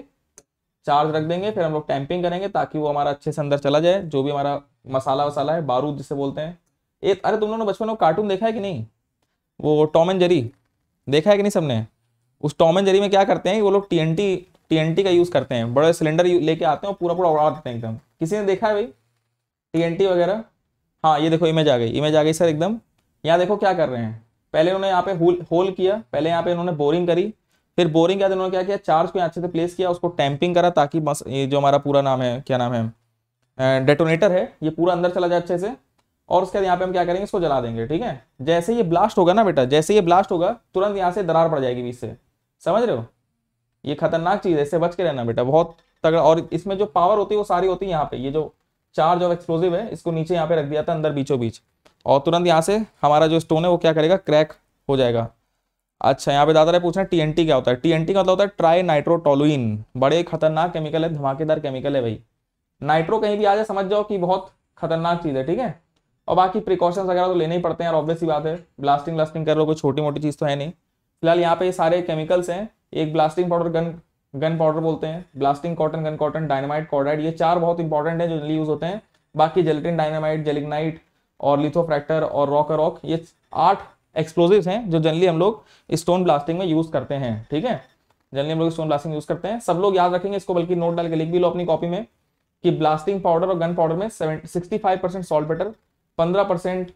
चार्ज रख देंगे फिर हम लोग टैंपिंग करेंगे ताकि वो हमारा अच्छे से अंदर चला जाए जो भी हमारा मसाला वसाला है बारूद जिसे बोलते हैं एक अरे तुम लोगों ने बचपन में कार्टून देखा है कि नहीं वो टॉम एंड जेरी देखा है कि नहीं सबने उस टॉम एंड जेरी में क्या करते हैं वो लोग T N T T N T का यूज़ करते हैं बड़े सिलेंडर लेके आते हैं और पूरा पूरा उड़ा देते हैं एकदम किसी ने देखा है भाई टी एन टी वगैरह हाँ ये देखो इमेज आ गई इमेज आ गई सर एकदम यहाँ देखो क्या कर रहे हैं पहले उन्होंने यहाँ पे होल होल किया पहले यहाँ पे उन्होंने बोरिंग करी फिर बोरिंग क्या उन्होंने क्या किया चार्ज को यहाँ अच्छे से प्लेस किया उसको टैंपिंग करा ताकि बस ये जो हमारा पूरा नाम है क्या नाम है डेटोनेटर है ये पूरा अंदर चला जाए अच्छे से और उसके बाद यहाँ पे हम क्या करेंगे इसको जला देंगे ठीक है जैसे ये ब्लास्ट होगा ना बेटा जैसे ये ब्लास्ट होगा तुरंत यहाँ से दरार पड़ जाएगी बीच से समझ रहे हो ये खतरनाक चीज़ है इससे बच के रहना बेटा बहुत तगड़ा और इसमें जो पावर होती है वो सारी होती है यहाँ पे ये जो चार्ज ऑफ एक्सप्लोजिव है इसको नीचे यहाँ पे रख दिया था अंदर बीचों बीच और तुरंत यहाँ से हमारा जो स्टोन है वो क्या करेगा क्रैक हो जाएगा अच्छा यहाँ पे दादा ने पूछा टी क्या होता है टी का मतलब होता है ट्राई नाइट्रोटोलुइन बड़े खतरनाक केमिकल है धमाकेदार केमिकल है भाई नाइट्रो कहीं भी आ जाए समझ जाओ कि बहुत खतरनाक चीज़ है ठीक है और बाकी प्रिकॉशंस वगैरह तो लेने ही पड़ते हैं और ऑब्वियस बात है ब्लास्टिंग ब्लास्टिंग कर लो कोई छोटी मोटी चीज़ तो है नहीं फिलहाल यहाँ पे ये सारे केमिकल्स हैं एक blasting powder gun gun powder बोलते हैं blasting cotton gun cotton dynamite cordite ये चार बहुत इंपॉर्टेंट है जो यूज होते हैं बाकी जेलटिन डायनामाइट जेलिग्नाइट और लिथोफ्रैक्टर और रॉक रॉक ये आठ एक्सप्लोजिव हैं जो जनरली हम लोग स्टोन ब्लास्टिंग में यूज करते हैं ठीक है जनरली हम लोग स्टोन ब्लास्टिंग यूज करते हैं सब लोग याद रखेंगे इसको बल्कि नोट डाल के लिख भी लो अपनी कॉपी में कि ब्लास्टिंग पाउडर और गन पाउडर में sixty five percent saltpetre पंद्रह परसेंट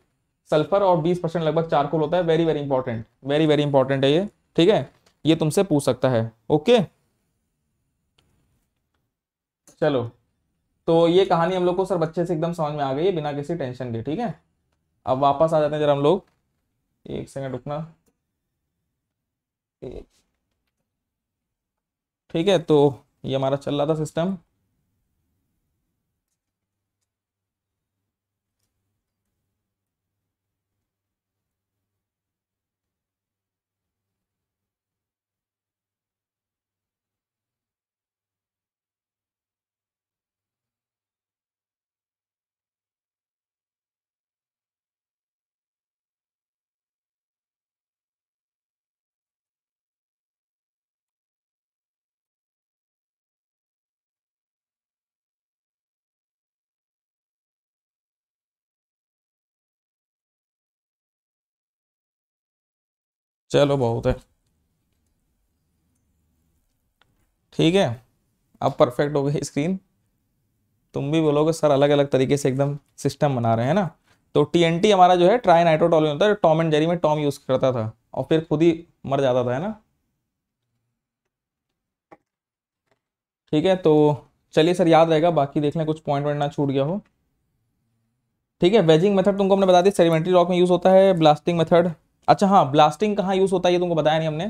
सल्फर और बीस परसेंट लगभग चारकोल होता है very very important very very important है ये ठीक है ये तुमसे पूछ सकता है ओके चलो तो ये कहानी हम लोग को सर बच्चे से एकदम समझ में आ गई है बिना किसी टेंशन के ठीक है अब वापस आ जाते हैं जरा हम लोग एक सेकेंड रुकना ठीक है तो ये हमारा चल रहा था सिस्टम चलो बहुत है ठीक है अब परफेक्ट हो गई स्क्रीन तुम भी बोलोगे सर अलग अलग तरीके से एकदम सिस्टम बना रहे हैं ना तो टी हमारा जो है ट्राई नाइट्रोटॉल होता है टॉम एंड जेरी में टॉम यूज करता था और फिर खुद ही मर जाता था है ना ठीक है तो चलिए सर याद रहेगा बाकी देख लें कुछ पॉइंट वॉइंट ना छूट गया हो ठीक है वेजिंग मेथड तुमको हमने बता दी सेलिमेंट्री रॉक में यूज होता है ब्लास्टिंग मेथड अच्छा हाँ ब्लास्टिंग कहाँ यूज होता है ये तुमको बताया नहीं हमने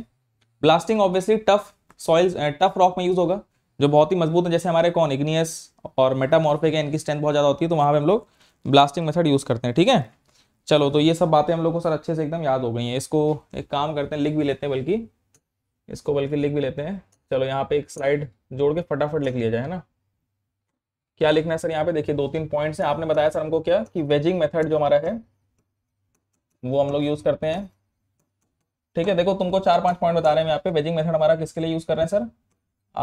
blasting obviously tough soils tough rock में यूज होगा जो बहुत ही मजबूत है जैसे हमारे कौन इग्नियस और मेटामॉर्फिक है इनकी स्ट्रेंथ बहुत ज़्यादा होती है तो वहाँ पर हम लोग ब्लास्टिंग मेथड यूज़ करते हैं ठीक है चलो तो ये सब बातें हम लोग को सर अच्छे से एकदम याद हो गई हैं इसको एक काम करते हैं लिख भी लेते हैं बल्कि इसको बल्कि लिख भी लेते हैं चलो यहाँ पे एक स्लाइड जोड़ के फटाफट लिख लिया जाए ना क्या लिखना है सर यहाँ पे देखिए दो तीन पॉइंट्स हैं आपने बताया सर हमको क्या कि वेजिंग मेथड जो हमारा है वो हम लोग यूज करते हैं ठीक है देखो तुमको चार पांच पॉइंट बता रहे हैं यहाँ पे वेजिंग मेथड हमारा किसके लिए यूज कर रहे हैं सर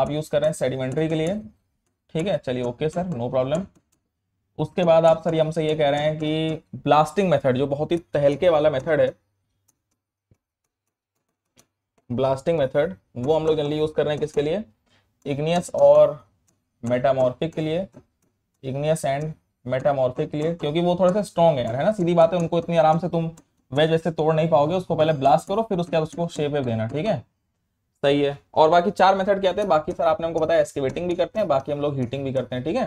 आप यूज कर रहे हैं सेडिमेंट्री के लिए ठीक है चलिए ओके सर नो प्रॉब्लम उसके बाद आप सर हमसे ये कह रहे हैं कि ब्लास्टिंग मेथड जो बहुत ही तहलके वाला मेथड है ब्लास्टिंग मेथड वो हम लोग जनरली यूज कर रहे हैं किसके लिए इग्नियस और मेटामॉर्फिक के लिए इग्नियस एंड मेटामॉर्फिक के लिए क्योंकि वो थोड़े से स्ट्रॉन्ग है यार है ना सीधी बात है उनको इतनी आराम से तुम वेज वैसे तोड़ नहीं पाओगे उसको पहले ब्लास्ट करो फिर उसके बाद उसको शेप वेप देना ठीक है सही है और बाकी चार मेथड क्या थे बाकी सर आपने हमको बताया एस्केवेटिंग भी करते हैं बाकी हम लोग हीटिंग भी करते हैं ठीक है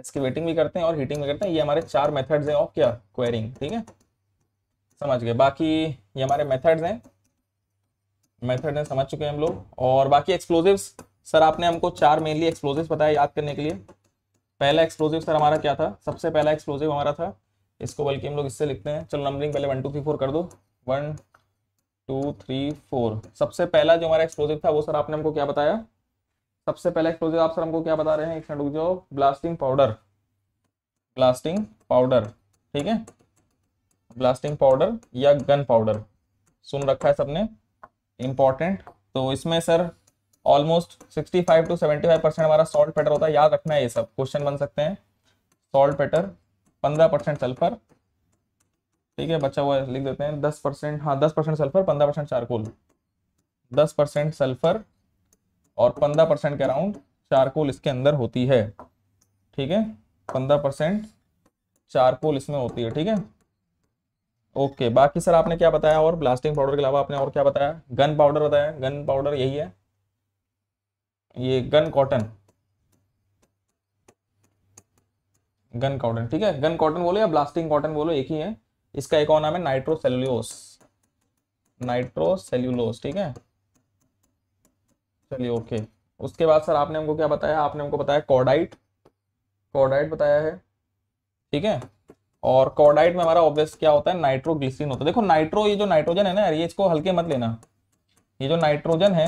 एस्केवेटिंग भी करते हैं और हीटिंग भी करते हैं ये हमारे चार मेथड्स हैं ऑफ क्या क्वेरिंग ठीक है समझ गए बाकी ये हमारे मेथड्स हैं मेथड हैं समझ चुके हैं हम लोग और बाकी एक्सप्लोजिव्स सर आपने हमको चार मेनली एक्सप्लोजिव बताया याद करने के लिए पहला एक्सप्लोजिव सर हमारा क्या था सबसे पहला एक्सप्लोजिव हमारा था इसको बल्कि हम लोग इससे लिखते हैं चलो नंबरिंग पहले वन टू थ्री फोर कर दो वन टू थ्री फोर सबसे पहला जो हमारा एक्सप्लोजिव था वो सर आपने हमको क्या बताया सबसे पहला एक्सप्लोजिव आप सर हमको क्या बता रहे हैं एक सेकंड जो ब्लास्टिंग पाउडर ब्लास्टिंग पाउडर ठीक है ब्लास्टिंग पाउडर या गन पाउडर सुन रखा है सबने इम्पॉर्टेंट तो इसमें सर ऑलमोस्ट 65 टू 75 परसेंट हमारा सॉल्ट पेटर होता है याद रखना है ये सब क्वेश्चन बन सकते हैं सॉल्ट पेटर पंद्रह परसेंट सल्फर ठीक है बच्चा हुआ लिख देते हैं दस परसेंट हाँ दस परसेंट सल्फर पंद्रह परसेंट चारकोल दस परसेंट सल्फर और पंद्रह परसेंट के अराउंड चारकोल इसके अंदर होती है ठीक है पंद्रह परसेंट चारकोल इसमें होती है ठीक है ओके बाकी सर आपने क्या बताया और ब्लास्टिंग पाउडर के अलावा आपने और क्या बताया गन पाउडर बताया गन पाउडर यही है ये गन कॉटन गन कॉटन ठीक है गन कॉटन बोलो या ब्लास्टिंग कॉटन बोलो एक ही है इसका एक और नाम है नाइट्रोसेल्यूलोस नाइट्रोसेल्यूलोस ठीक है चलिए ओके उसके बाद सर आपने हमको क्या बताया आपने हमको बताया कॉडाइट कॉडाइट बताया है ठीक है और कॉडाइट में हमारा ऑब्वियस क्या होता है नाइट्रोग्लिसिन होता है देखो नाइट्रो ये जो नाइट्रोजन है ना ये इसको हल्के मत लेना ये जो नाइट्रोजन है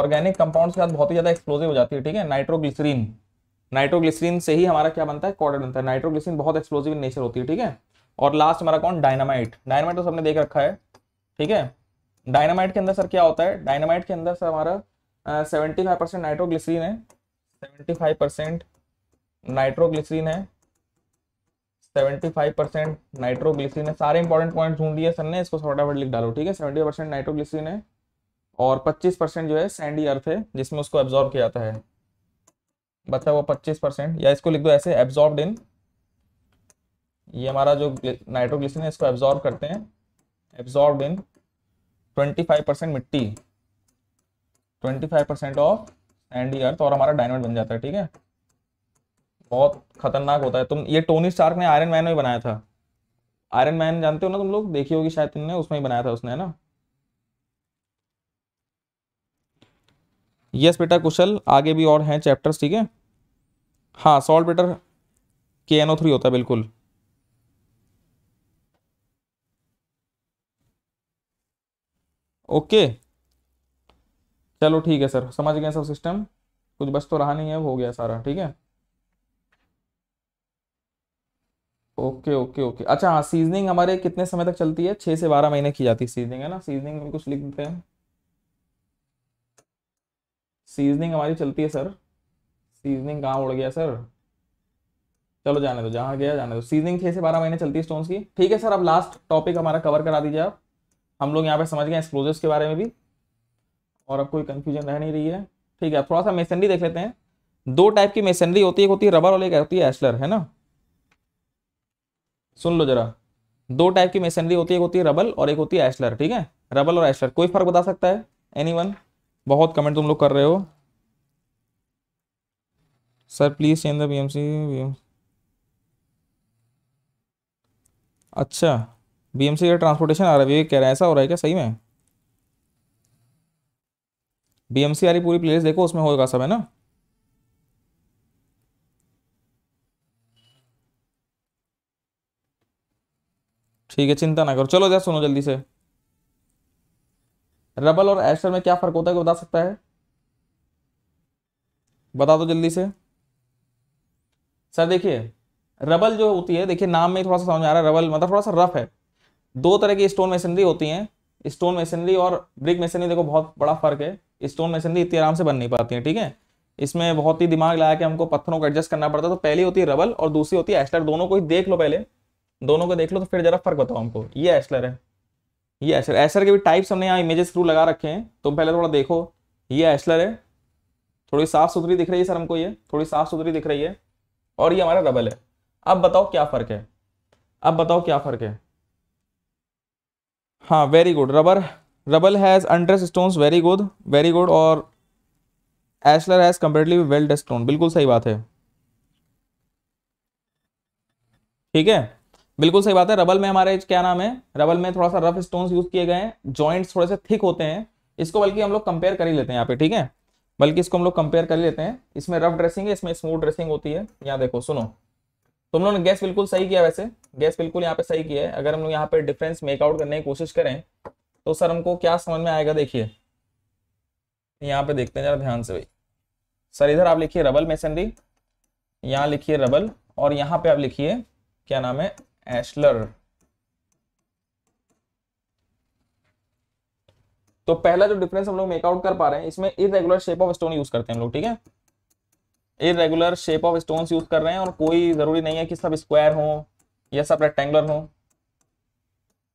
ऑर्गेनिक कंपाउंड्स के साथ बहुत ही ज्यादा एक्सप्लोजिव हो जाती है ठीक है नाइट्रोग्लिसरीन नाइट्रोग्लिसरीन से ही हमारा क्या बनता है कॉर्डर बनता है नाइट्रोग्लिसरीन बहुत एक्सप्लोजिव इन नेचर होती है ठीक है और लास्ट हमारा कौन डायनामाइट डायनामाइट तो सबने देख रखा है ठीक है डायनामाइट के अंदर सर क्या होता है डायनामाइट के अंदर सर हमारा सेवेंटी फाइव परसेंट नाइट्रोग्लिसरीन है सेवेंटी फाइव परसेंट नाइट्रोग्लिसरीन है सेवेंटी फाइव परसेंट नाइट्रोग्लिसरीन है सारे इंपॉर्टेंट पॉइंट ढूंढ लिया सर ने इसको फटाफट लिख डालो ठीक है सेवेंटी परसेंट नाइट्रोग्लिसरीन है और पच्चीस परसेंट जो है सैंडी अर्थ है जिसमें उसको एब्जॉर्व किया जाता है बचा मतलब हुआ पच्चीस परसेंट या इसको लिख दो ऐसे एब्जॉर्ब इन ये हमारा जो नाइट्रोग्लिसिन है इसको एब्जॉर्ब करते हैं absorb in twenty five percent मिट्टी twenty five percent of sandy earth और हमारा डायमंड बन जाता है ठीक है बहुत खतरनाक होता है तुम ये टोनी स्टार्क ने आयरन मैन में बनाया था आयरन मैन जानते हो ना तुम लोग देखी होगी शायद तुमने उसमें ही बनाया था उसने है ना यस बेटा कुशल आगे भी और हैं चैप्टर्स ठीक है हाँ saltpetre K N O three होता है बिल्कुल ओके चलो ठीक है सर समझ गए सब सिस्टम कुछ बस तो रहा नहीं है हो गया सारा ठीक है ओके ओके ओके अच्छा हाँ सीजनिंग हमारे कितने समय तक चलती है छः से बारह महीने की जाती है सीजनिंग है ना सीजनिंग में कुछ लिख देते हैं सीजनिंग हमारी चलती है सर सीजनिंग कहाँ उड़ गया सर चलो जाने दो जहाँ गया जाने दो सीजनिंग छः से बारह महीने चलती है स्टोन्स की ठीक है सर अब लास्ट टॉपिक हमारा कवर करा दीजिए आप हम लोग यहाँ पे समझ गए एक्सप्लोजर्स के बारे में भी और अब कोई कन्फ्यूजन रह नहीं रही है ठीक है थोड़ा सा मेसनरी देख लेते हैं दो टाइप की मेसनरी होती है एक होती है रबर और एक होती है एस्लर है ना सुन लो जरा दो टाइप की मेसनरी होती है एक होती है रबल और एक होती है एस्लर ठीक है रबल और एस्लर कोई फर्क बता सकता है एनी बहुत कमेंट तुम लोग कर रहे हो sir please change the BMC अच्छा बीएमसी का ट्रांसपोर्टेशन आ रहा है कह रहा है ऐसा हो रहा है क्या सही में बीएमसी वाली पूरी प्लेस देखो उसमें होगा सब है ना ठीक है चिंता ना करो चलो जैसा सुनो जल्दी से रबल और एस्टर में क्या फ़र्क होता है कोई बता सकता है बता दो जल्दी से सर देखिए रबल जो होती है देखिए नाम में थोड़ा सा समझ आ रहा है रबल मतलब थोड़ा सा रफ है दो तरह की स्टोन मेसनरी होती हैं स्टोन मेसनरी और ब्रिक मेसनरी देखो बहुत बड़ा फर्क है स्टोन मेसनरी इतनी आराम से बन नहीं पाती है ठीक है इसमें बहुत ही दिमाग लगा के हमको पत्थरों को एडजस्ट करना पड़ता है तो पहली होती है रबल और दूसरी होती है एस्टर दोनों को ही देख लो पहले दोनों को देख लो तो फिर जरा फर्क बताओ हमको ये एस्टर है ये एस्टर एस्टर के भी टाइप्स हमने यहाँ इमेजेस थ्रू लगा रखे हैं तुम पहले थोड़ा देखो ये एस्टर है थोड़ी साफ सुथरी दिख रही है सर हमको ये थोड़ी साफ सुथरी दिख रही है और ये हमारा डबल है अब बताओ क्या फ़र्क है अब बताओ क्या फ़र्क है हाँ very good rubber rubble has undressed stone very good very good और ashlar has completely well stone बिल्कुल सही बात है ठीक है बिल्कुल सही बात है रबल में हमारे क्या नाम है रबल में थोड़ा सा रफ स्टोन यूज़ किए गए हैं जॉइंट्स थोड़े से थिक होते हैं इसको बल्कि हम लोग कंपेयर कर ही लेते हैं यहाँ पे ठीक है बल्कि इसको हम लोग कंपेयर कर लेते हैं इसमें रफ ड्रेसिंग है इसमें स्मूथ ड्रेसिंग होती है यहाँ देखो सुनो तुम लोगों ने गैस बिल्कुल सही किया वैसे गैस बिल्कुल यहाँ पे सही किया है अगर हम लोग यहाँ पे डिफरेंस मेकआउट करने की कोशिश करें तो सर हमको क्या समझ में आएगा देखिए यहाँ पे देखते हैं जरा ध्यान से भाई सर इधर आप लिखिए रबल मेसनरी यहाँ लिखिए रबल और यहाँ पे आप लिखिए क्या नाम है एशलर तो पहला जो डिफरेंस हम लोग मेकआउट कर पा रहे हैं इसमें irregular shape of stone use करते हैं हम लोग ठीक है irregular shape of stone use कर रहे हैं और कोई जरूरी नहीं है कि सब स्क्वायर हो या सब रेक्टेंगुलर हो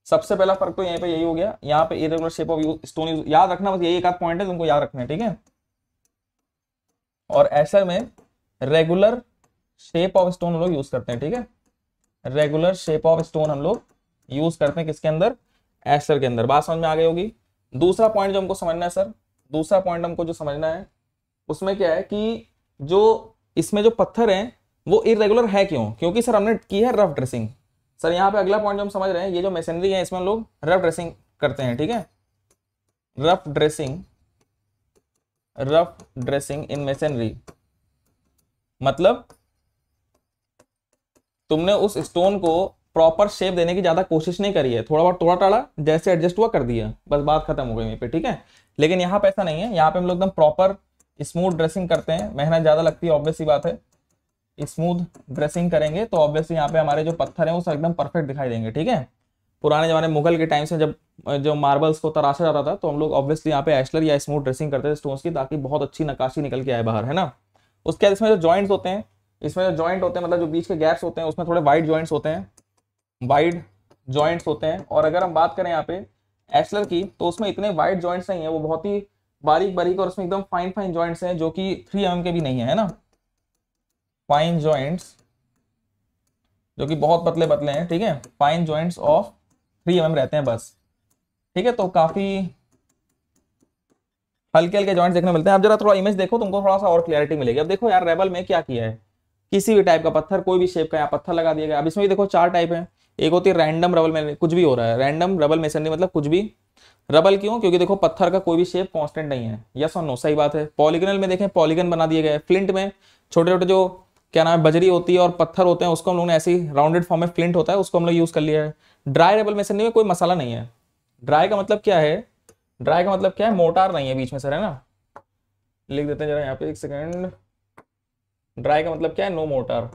सबसे पहला फर्क तो यहाँ पे यही हो गया यहाँ पे irregular shape of stone use याद रखना बस यही एक आध पॉइंट है तुमको याद रखना है ठीक है और ऐसे में रेगुलर शेप ऑफ स्टोन हम लोग यूज करते हैं ठीक है रेगुलर शेप ऑफ स्टोन हम लोग यूज करते हैं किसके अंदर एसर के अंदर बात समझ में आ गई होगी दूसरा पॉइंट जो हमको समझना है सर दूसरा पॉइंट हमको जो समझना है उसमें क्या है कि जो इसमें जो पत्थर हैं वो इरेगुलर है क्यों क्योंकि सर हमने की है रफ ड्रेसिंग सर यहाँ पे अगला पॉइंट जो हम समझ रहे हैं ये जो मशीनरी है इसमें लोग रफ ड्रेसिंग करते हैं ठीक है rough dressing rough dressing in machinery मतलब तुमने उस स्टोन को प्रॉपर शेप देने की ज़्यादा कोशिश नहीं करी है थोड़ा बहुत थोड़ा टाड़ा जैसे एडजस्ट हुआ कर दिया बस बात खत्म हो गई वहीं पे ठीक है लेकिन यहाँ पे ऐसा नहीं है यहाँ पे हम लोग एकदम प्रॉपर स्मूथ ड्रेसिंग करते हैं मेहनत ज़्यादा लगती है ऑब्वियसली बात है स्मूथ ड्रेसिंग करेंगे तो ऑब्वियसली यहाँ पे हमारे जो पत्थर हैं वो सब एकदम परफेक्ट दिखाई देंगे ठीक है पुराने जमाने मुगल के टाइम से जब जो मार्बल्स को तराशा जाता था तो हम लोग ऑब्वियसली यहाँ पे एशलर या स्मूथ ड्रेसिंग करते थे स्टोन्स की ताकि बहुत अच्छी नकाशी निकल के आए बाहर है ना उसके बाद इसमें जो जॉइंट्स होते हैं इसमें जो जॉइंट होते हैं मतलब जो बीच के गैप्स होते हैं उसमें थोड़े वाइट जॉइंट्स होते हैं वाइड जॉइंट्स होते हैं और अगर हम बात करें यहाँ पे एक्सलर की तो उसमें इतने वाइड जॉइंट्स नहीं है वो बहुत ही बारीक बारीक और उसमें एकदम फाइन फाइन जॉइंट्स हैं जो कि थ्री एम के भी नहीं है, है ना फाइन जॉइंट्स जो कि बहुत पतले पतले हैं ठीक है fine joints of three M रहते हैं बस ठीक है तो काफी हल्के हल्के जॉइंट्स देखने मिलते हैं आप जरा थोड़ा इमेज देखो तुमको थोड़ा सा और क्लियरिटी मिलेगी अब देखो यार रेबल में क्या किया है किसी भी टाइप का पत्थर कोई भी शेप का यहाँ पत्थर लगा दिया गया अब इसमें भी देखो चार टाइप है एक होती है रैंडम रबल में कुछ भी हो रहा है रैंडम रबल मेसनरी मतलब कुछ भी रबल क्यों क्योंकि देखो पत्थर का कोई भी शेप कांस्टेंट नहीं है यस और नो सही बात है पॉलीगनल में देखें पॉलीगन बना दिए गए फ्लिंट में छोटे छोटे जो क्या नाम है बजरी होती है और पत्थर होते हैं उसको हम लोग ने ऐसी राउंडेड फॉर्म में फ्लिंट होता है उसको हम लोग यूज़ कर लिया है ड्राई रबल मेसनरी में कोई मसाला नहीं है ड्राई का मतलब क्या है ड्राई का मतलब क्या है मोटार नहीं है बीच में सर है ना लिख देते हैं जरा यहाँ पे एक सेकेंड ड्राई का मतलब क्या है नो मोटार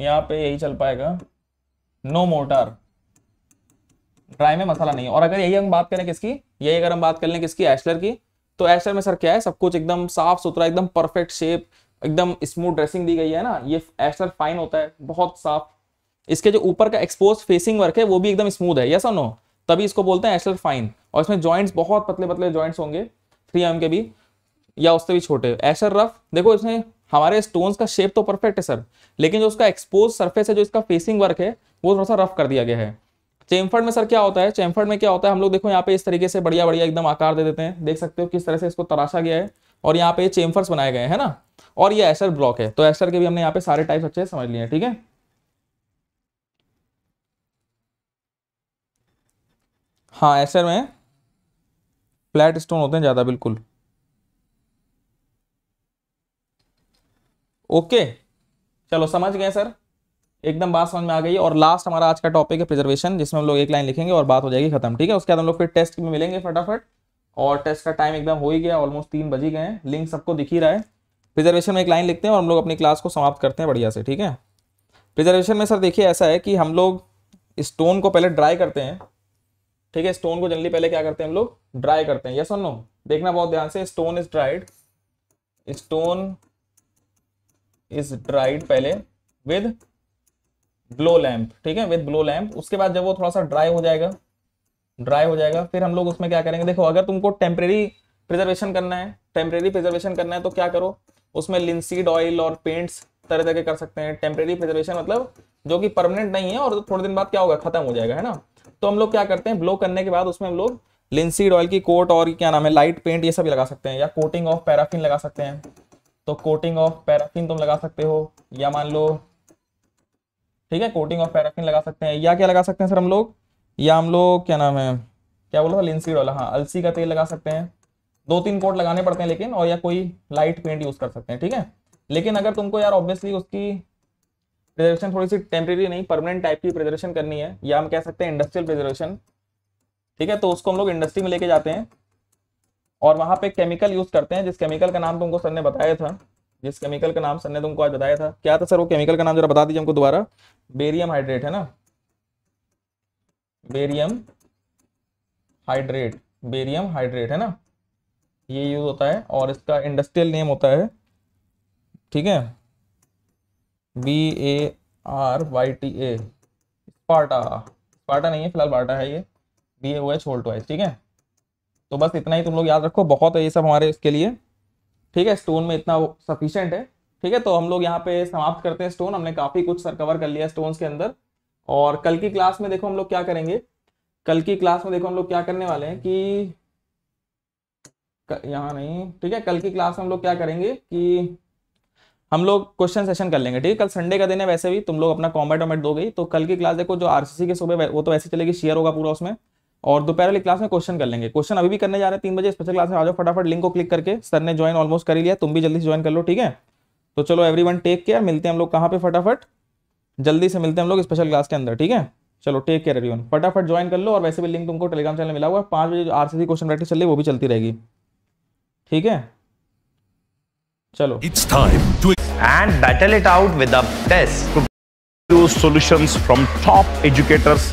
यहाँ पे यही चल पाएगा नो मोटर ड्राई में मसाला नहीं है और अगर यही हम बात करें किसकी यही अगर हम बात कर लें किसकी एशलर की तो एशलर में सर क्या है सब कुछ एकदम साफ सुथरा एकदम परफेक्ट शेप एकदम स्मूथ ड्रेसिंग दी गई है ना ये एशलर फाइन होता है बहुत साफ इसके जो ऊपर का एक्सपोज फेसिंग वर्क है वो भी एकदम स्मूथ है यस और नो तभी इसको बोलते हैं एशलर फाइन और इसमें जॉइंट्स बहुत पतले पतले जॉइंट्स होंगे थ्री एम के भी या उससे भी छोटे एशर रफ देखो इसमें हमारे स्टोन्स का शेप तो परफेक्ट है सर लेकिन जो उसका एक्सपोज सरफेस है जो इसका फेसिंग वर्क है वो थोड़ा सा रफ कर दिया गया है चेम्फर्ड में सर क्या होता है चेम्फर्ड में क्या होता है हम लोग देखो यहाँ पे इस तरीके से बढ़िया बढ़िया एकदम आकार दे देते हैं देख सकते हो किस तरह से इसको तराशा गया है और यहाँ पे चेम्फर्स बनाए गए हैं ना और ये एसर ब्लॉक है तो एसर के भी हमने यहाँ पे सारे टाइप्स अच्छे समझ लिए हैं ठीक है हाँ एसर में फ्लैट स्टोन होते हैं ज़्यादा बिल्कुल ओके चलो समझ गए सर एकदम बात समझ में आ गई और लास्ट हमारा आज का टॉपिक है प्रिजर्वेशन जिसमें हम लोग एक लाइन लिखेंगे और बात हो जाएगी खत्म ठीक है उसके बाद हम लोग फिर टेस्ट में मिलेंगे फटाफट और टेस्ट का टाइम एकदम हो ही गया ऑलमोस्ट तीन बज ही गए हैं लिंक सबको दिख ही रहा है प्रिजर्वेशन में एक लाइन लिखते हैं और हम लोग अपनी क्लास को समाप्त करते हैं बढ़िया से ठीक है प्रिजर्वेशन में सर देखिए ऐसा है कि हम लोग स्टोन को पहले ड्राई करते हैं ठीक है स्टोन को जनरली पहले क्या करते हैं हम लोग ड्राई करते हैं यस और नो देखना बहुत ध्यान से stone is dried stone is dried पहले विद ग्लो लैम्प ठीक है विद ग्लो लैम्प उसके बाद जब वो थोड़ा सा ड्राई हो जाएगा ड्राई हो जाएगा फिर हम लोग उसमें क्या करेंगे देखो अगर तुमको टेम्परेरी प्रिजर्वेशन करना है टेम्परेरी प्रिजर्वेशन करना है तो क्या करो उसमें लिंसीड ऑयल और पेंट्स तरह तरह के कर सकते हैं टेम्परेरी प्रिजर्वेशन मतलब जो कि परमानेंट नहीं है और थोड़े दिन बाद क्या होगा खत्म हो जाएगा है ना तो हम लोग क्या करते हैं ब्लो करने के बाद उसमें हम लोग लिंसीड ऑयल की कोट और क्या नाम है लाइट पेंट ये सब लगा सकते हैं या कोटिंग ऑफ पैराफिन लगा सकते हैं तो कोटिंग ऑफ पैराफिन तुम लगा सकते हो या मान लो ठीक है कोटिंग ऑफ पैराफिन लगा सकते हैं या क्या लगा सकते हैं सर हम लोग या हम लोग क्या नाम है क्या बोला लिंसीड वाला हाँ अलसी का तेल लगा सकते हैं दो तीन कोट लगाने पड़ते हैं लेकिन और या कोई लाइट पेंट यूज़ कर सकते हैं ठीक है लेकिन अगर तुमको यार ऑब्वियसली उसकी प्रिजर्वेशन थोड़ी सी टेम्प्रेरी नहीं परमानेंट टाइप की प्रिजर्वेशन करनी है या हम कह सकते हैं इंडस्ट्रियल प्रिजर्वेशन ठीक है तो उसको हम लोग इंडस्ट्री में लेके जाते हैं और वहां पे केमिकल यूज करते हैं जिस केमिकल का नाम तुमको सर ने बताया था जिस केमिकल का नाम सर ने तुमको आज बताया था क्या था सर वो केमिकल का नाम जरा बता दीजिए हमको दोबारा बेरियम हाइड्रेट है ना बेरियम हाइड्रेट बेरियम हाइड्रेट है ना ये यूज होता है और इसका इंडस्ट्रियल नेम होता है ठीक है B A R Y T A Sparta Sparta नहीं है फिलहाल बाटा है ये बी ए ओ एच होल्ट वाइज ठीक है तो बस इतना ही तुम लोग याद रखो बहुत है ये सब हमारे इसके लिए ठीक है स्टोन में इतना सफिशेंट है ठीक है तो हम लोग यहाँ पे समाप्त करते हैं स्टोन हमने काफ़ी कुछ सर कवर कर लिया स्टोन के अंदर और कल की क्लास में देखो हम लोग क्या करेंगे कल की क्लास में देखो हम लोग क्या करने वाले हैं कि यहाँ नहीं ठीक है कल की क्लास में हम लोग क्या करेंगे कि हम लोग क्वेश्चन सेशन कर लेंगे ठीक है कल संडे का दिन है वैसे भी तुम लोग अपना कॉमेंट वॉमेंट दोगे तो कल की क्लास देखो जो आरसीसी के सुबह वो तो वैसे चलेगी शेयर होगा पूरा उसमें और दोपहर वाली क्लास में क्वेश्चन कर लेंगे क्वेश्चन अभी भी करने जा रहे हैं तीन बजे स्पेशल क्लास में आ जाओ फटाफट लिंक को क्लिक करके सर ने ज्वाइन ऑलमोस्ट कर ही लिया तुम भी जल्दी से ज्वाइन कर लो ठीक है तो चलो एवरी वन टेक केयर मिलते हैं हम लोग कहाँ पे फटाफट जल्दी से मिलते हैं हम लोग स्पेशल क्लास के अंदर ठीक है चलो टेक केयर एवरी फटाफट ज्वाइन कर लो और वैसे भी लिंक तुमको टेलीग्राम चैनल मिला हुआ है पाँच बजे जो आर सी क्वेश्चन प्रैक्टिस चल रही वो भी चलती रहेगी ठीक है चलो it's time to end battle it out with the best solutions from top educators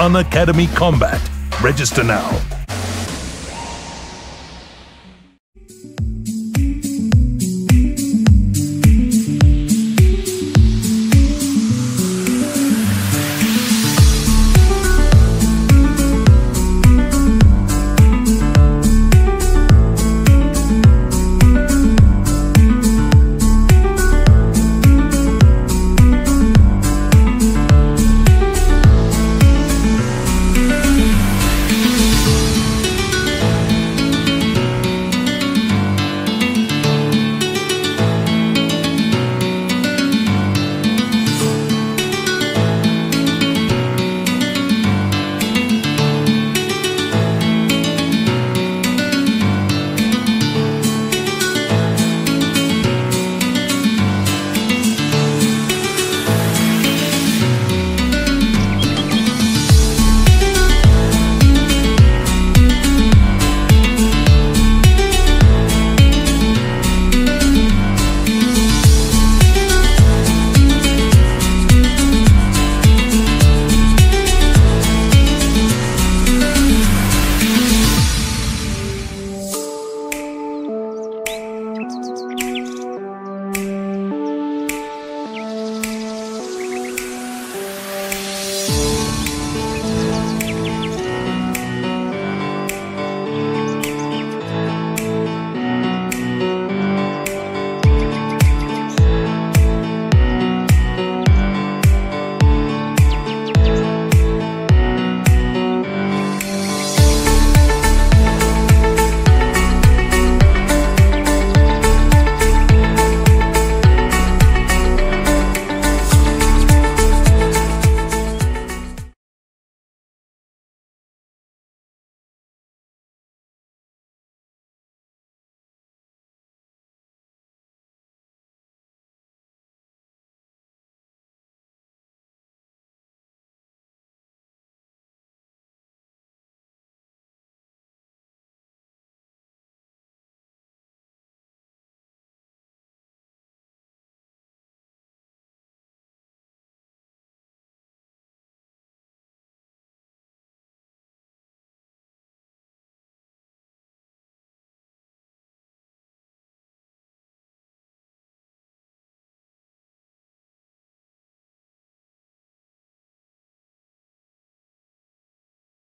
Unacademy Academy Combat. Register now.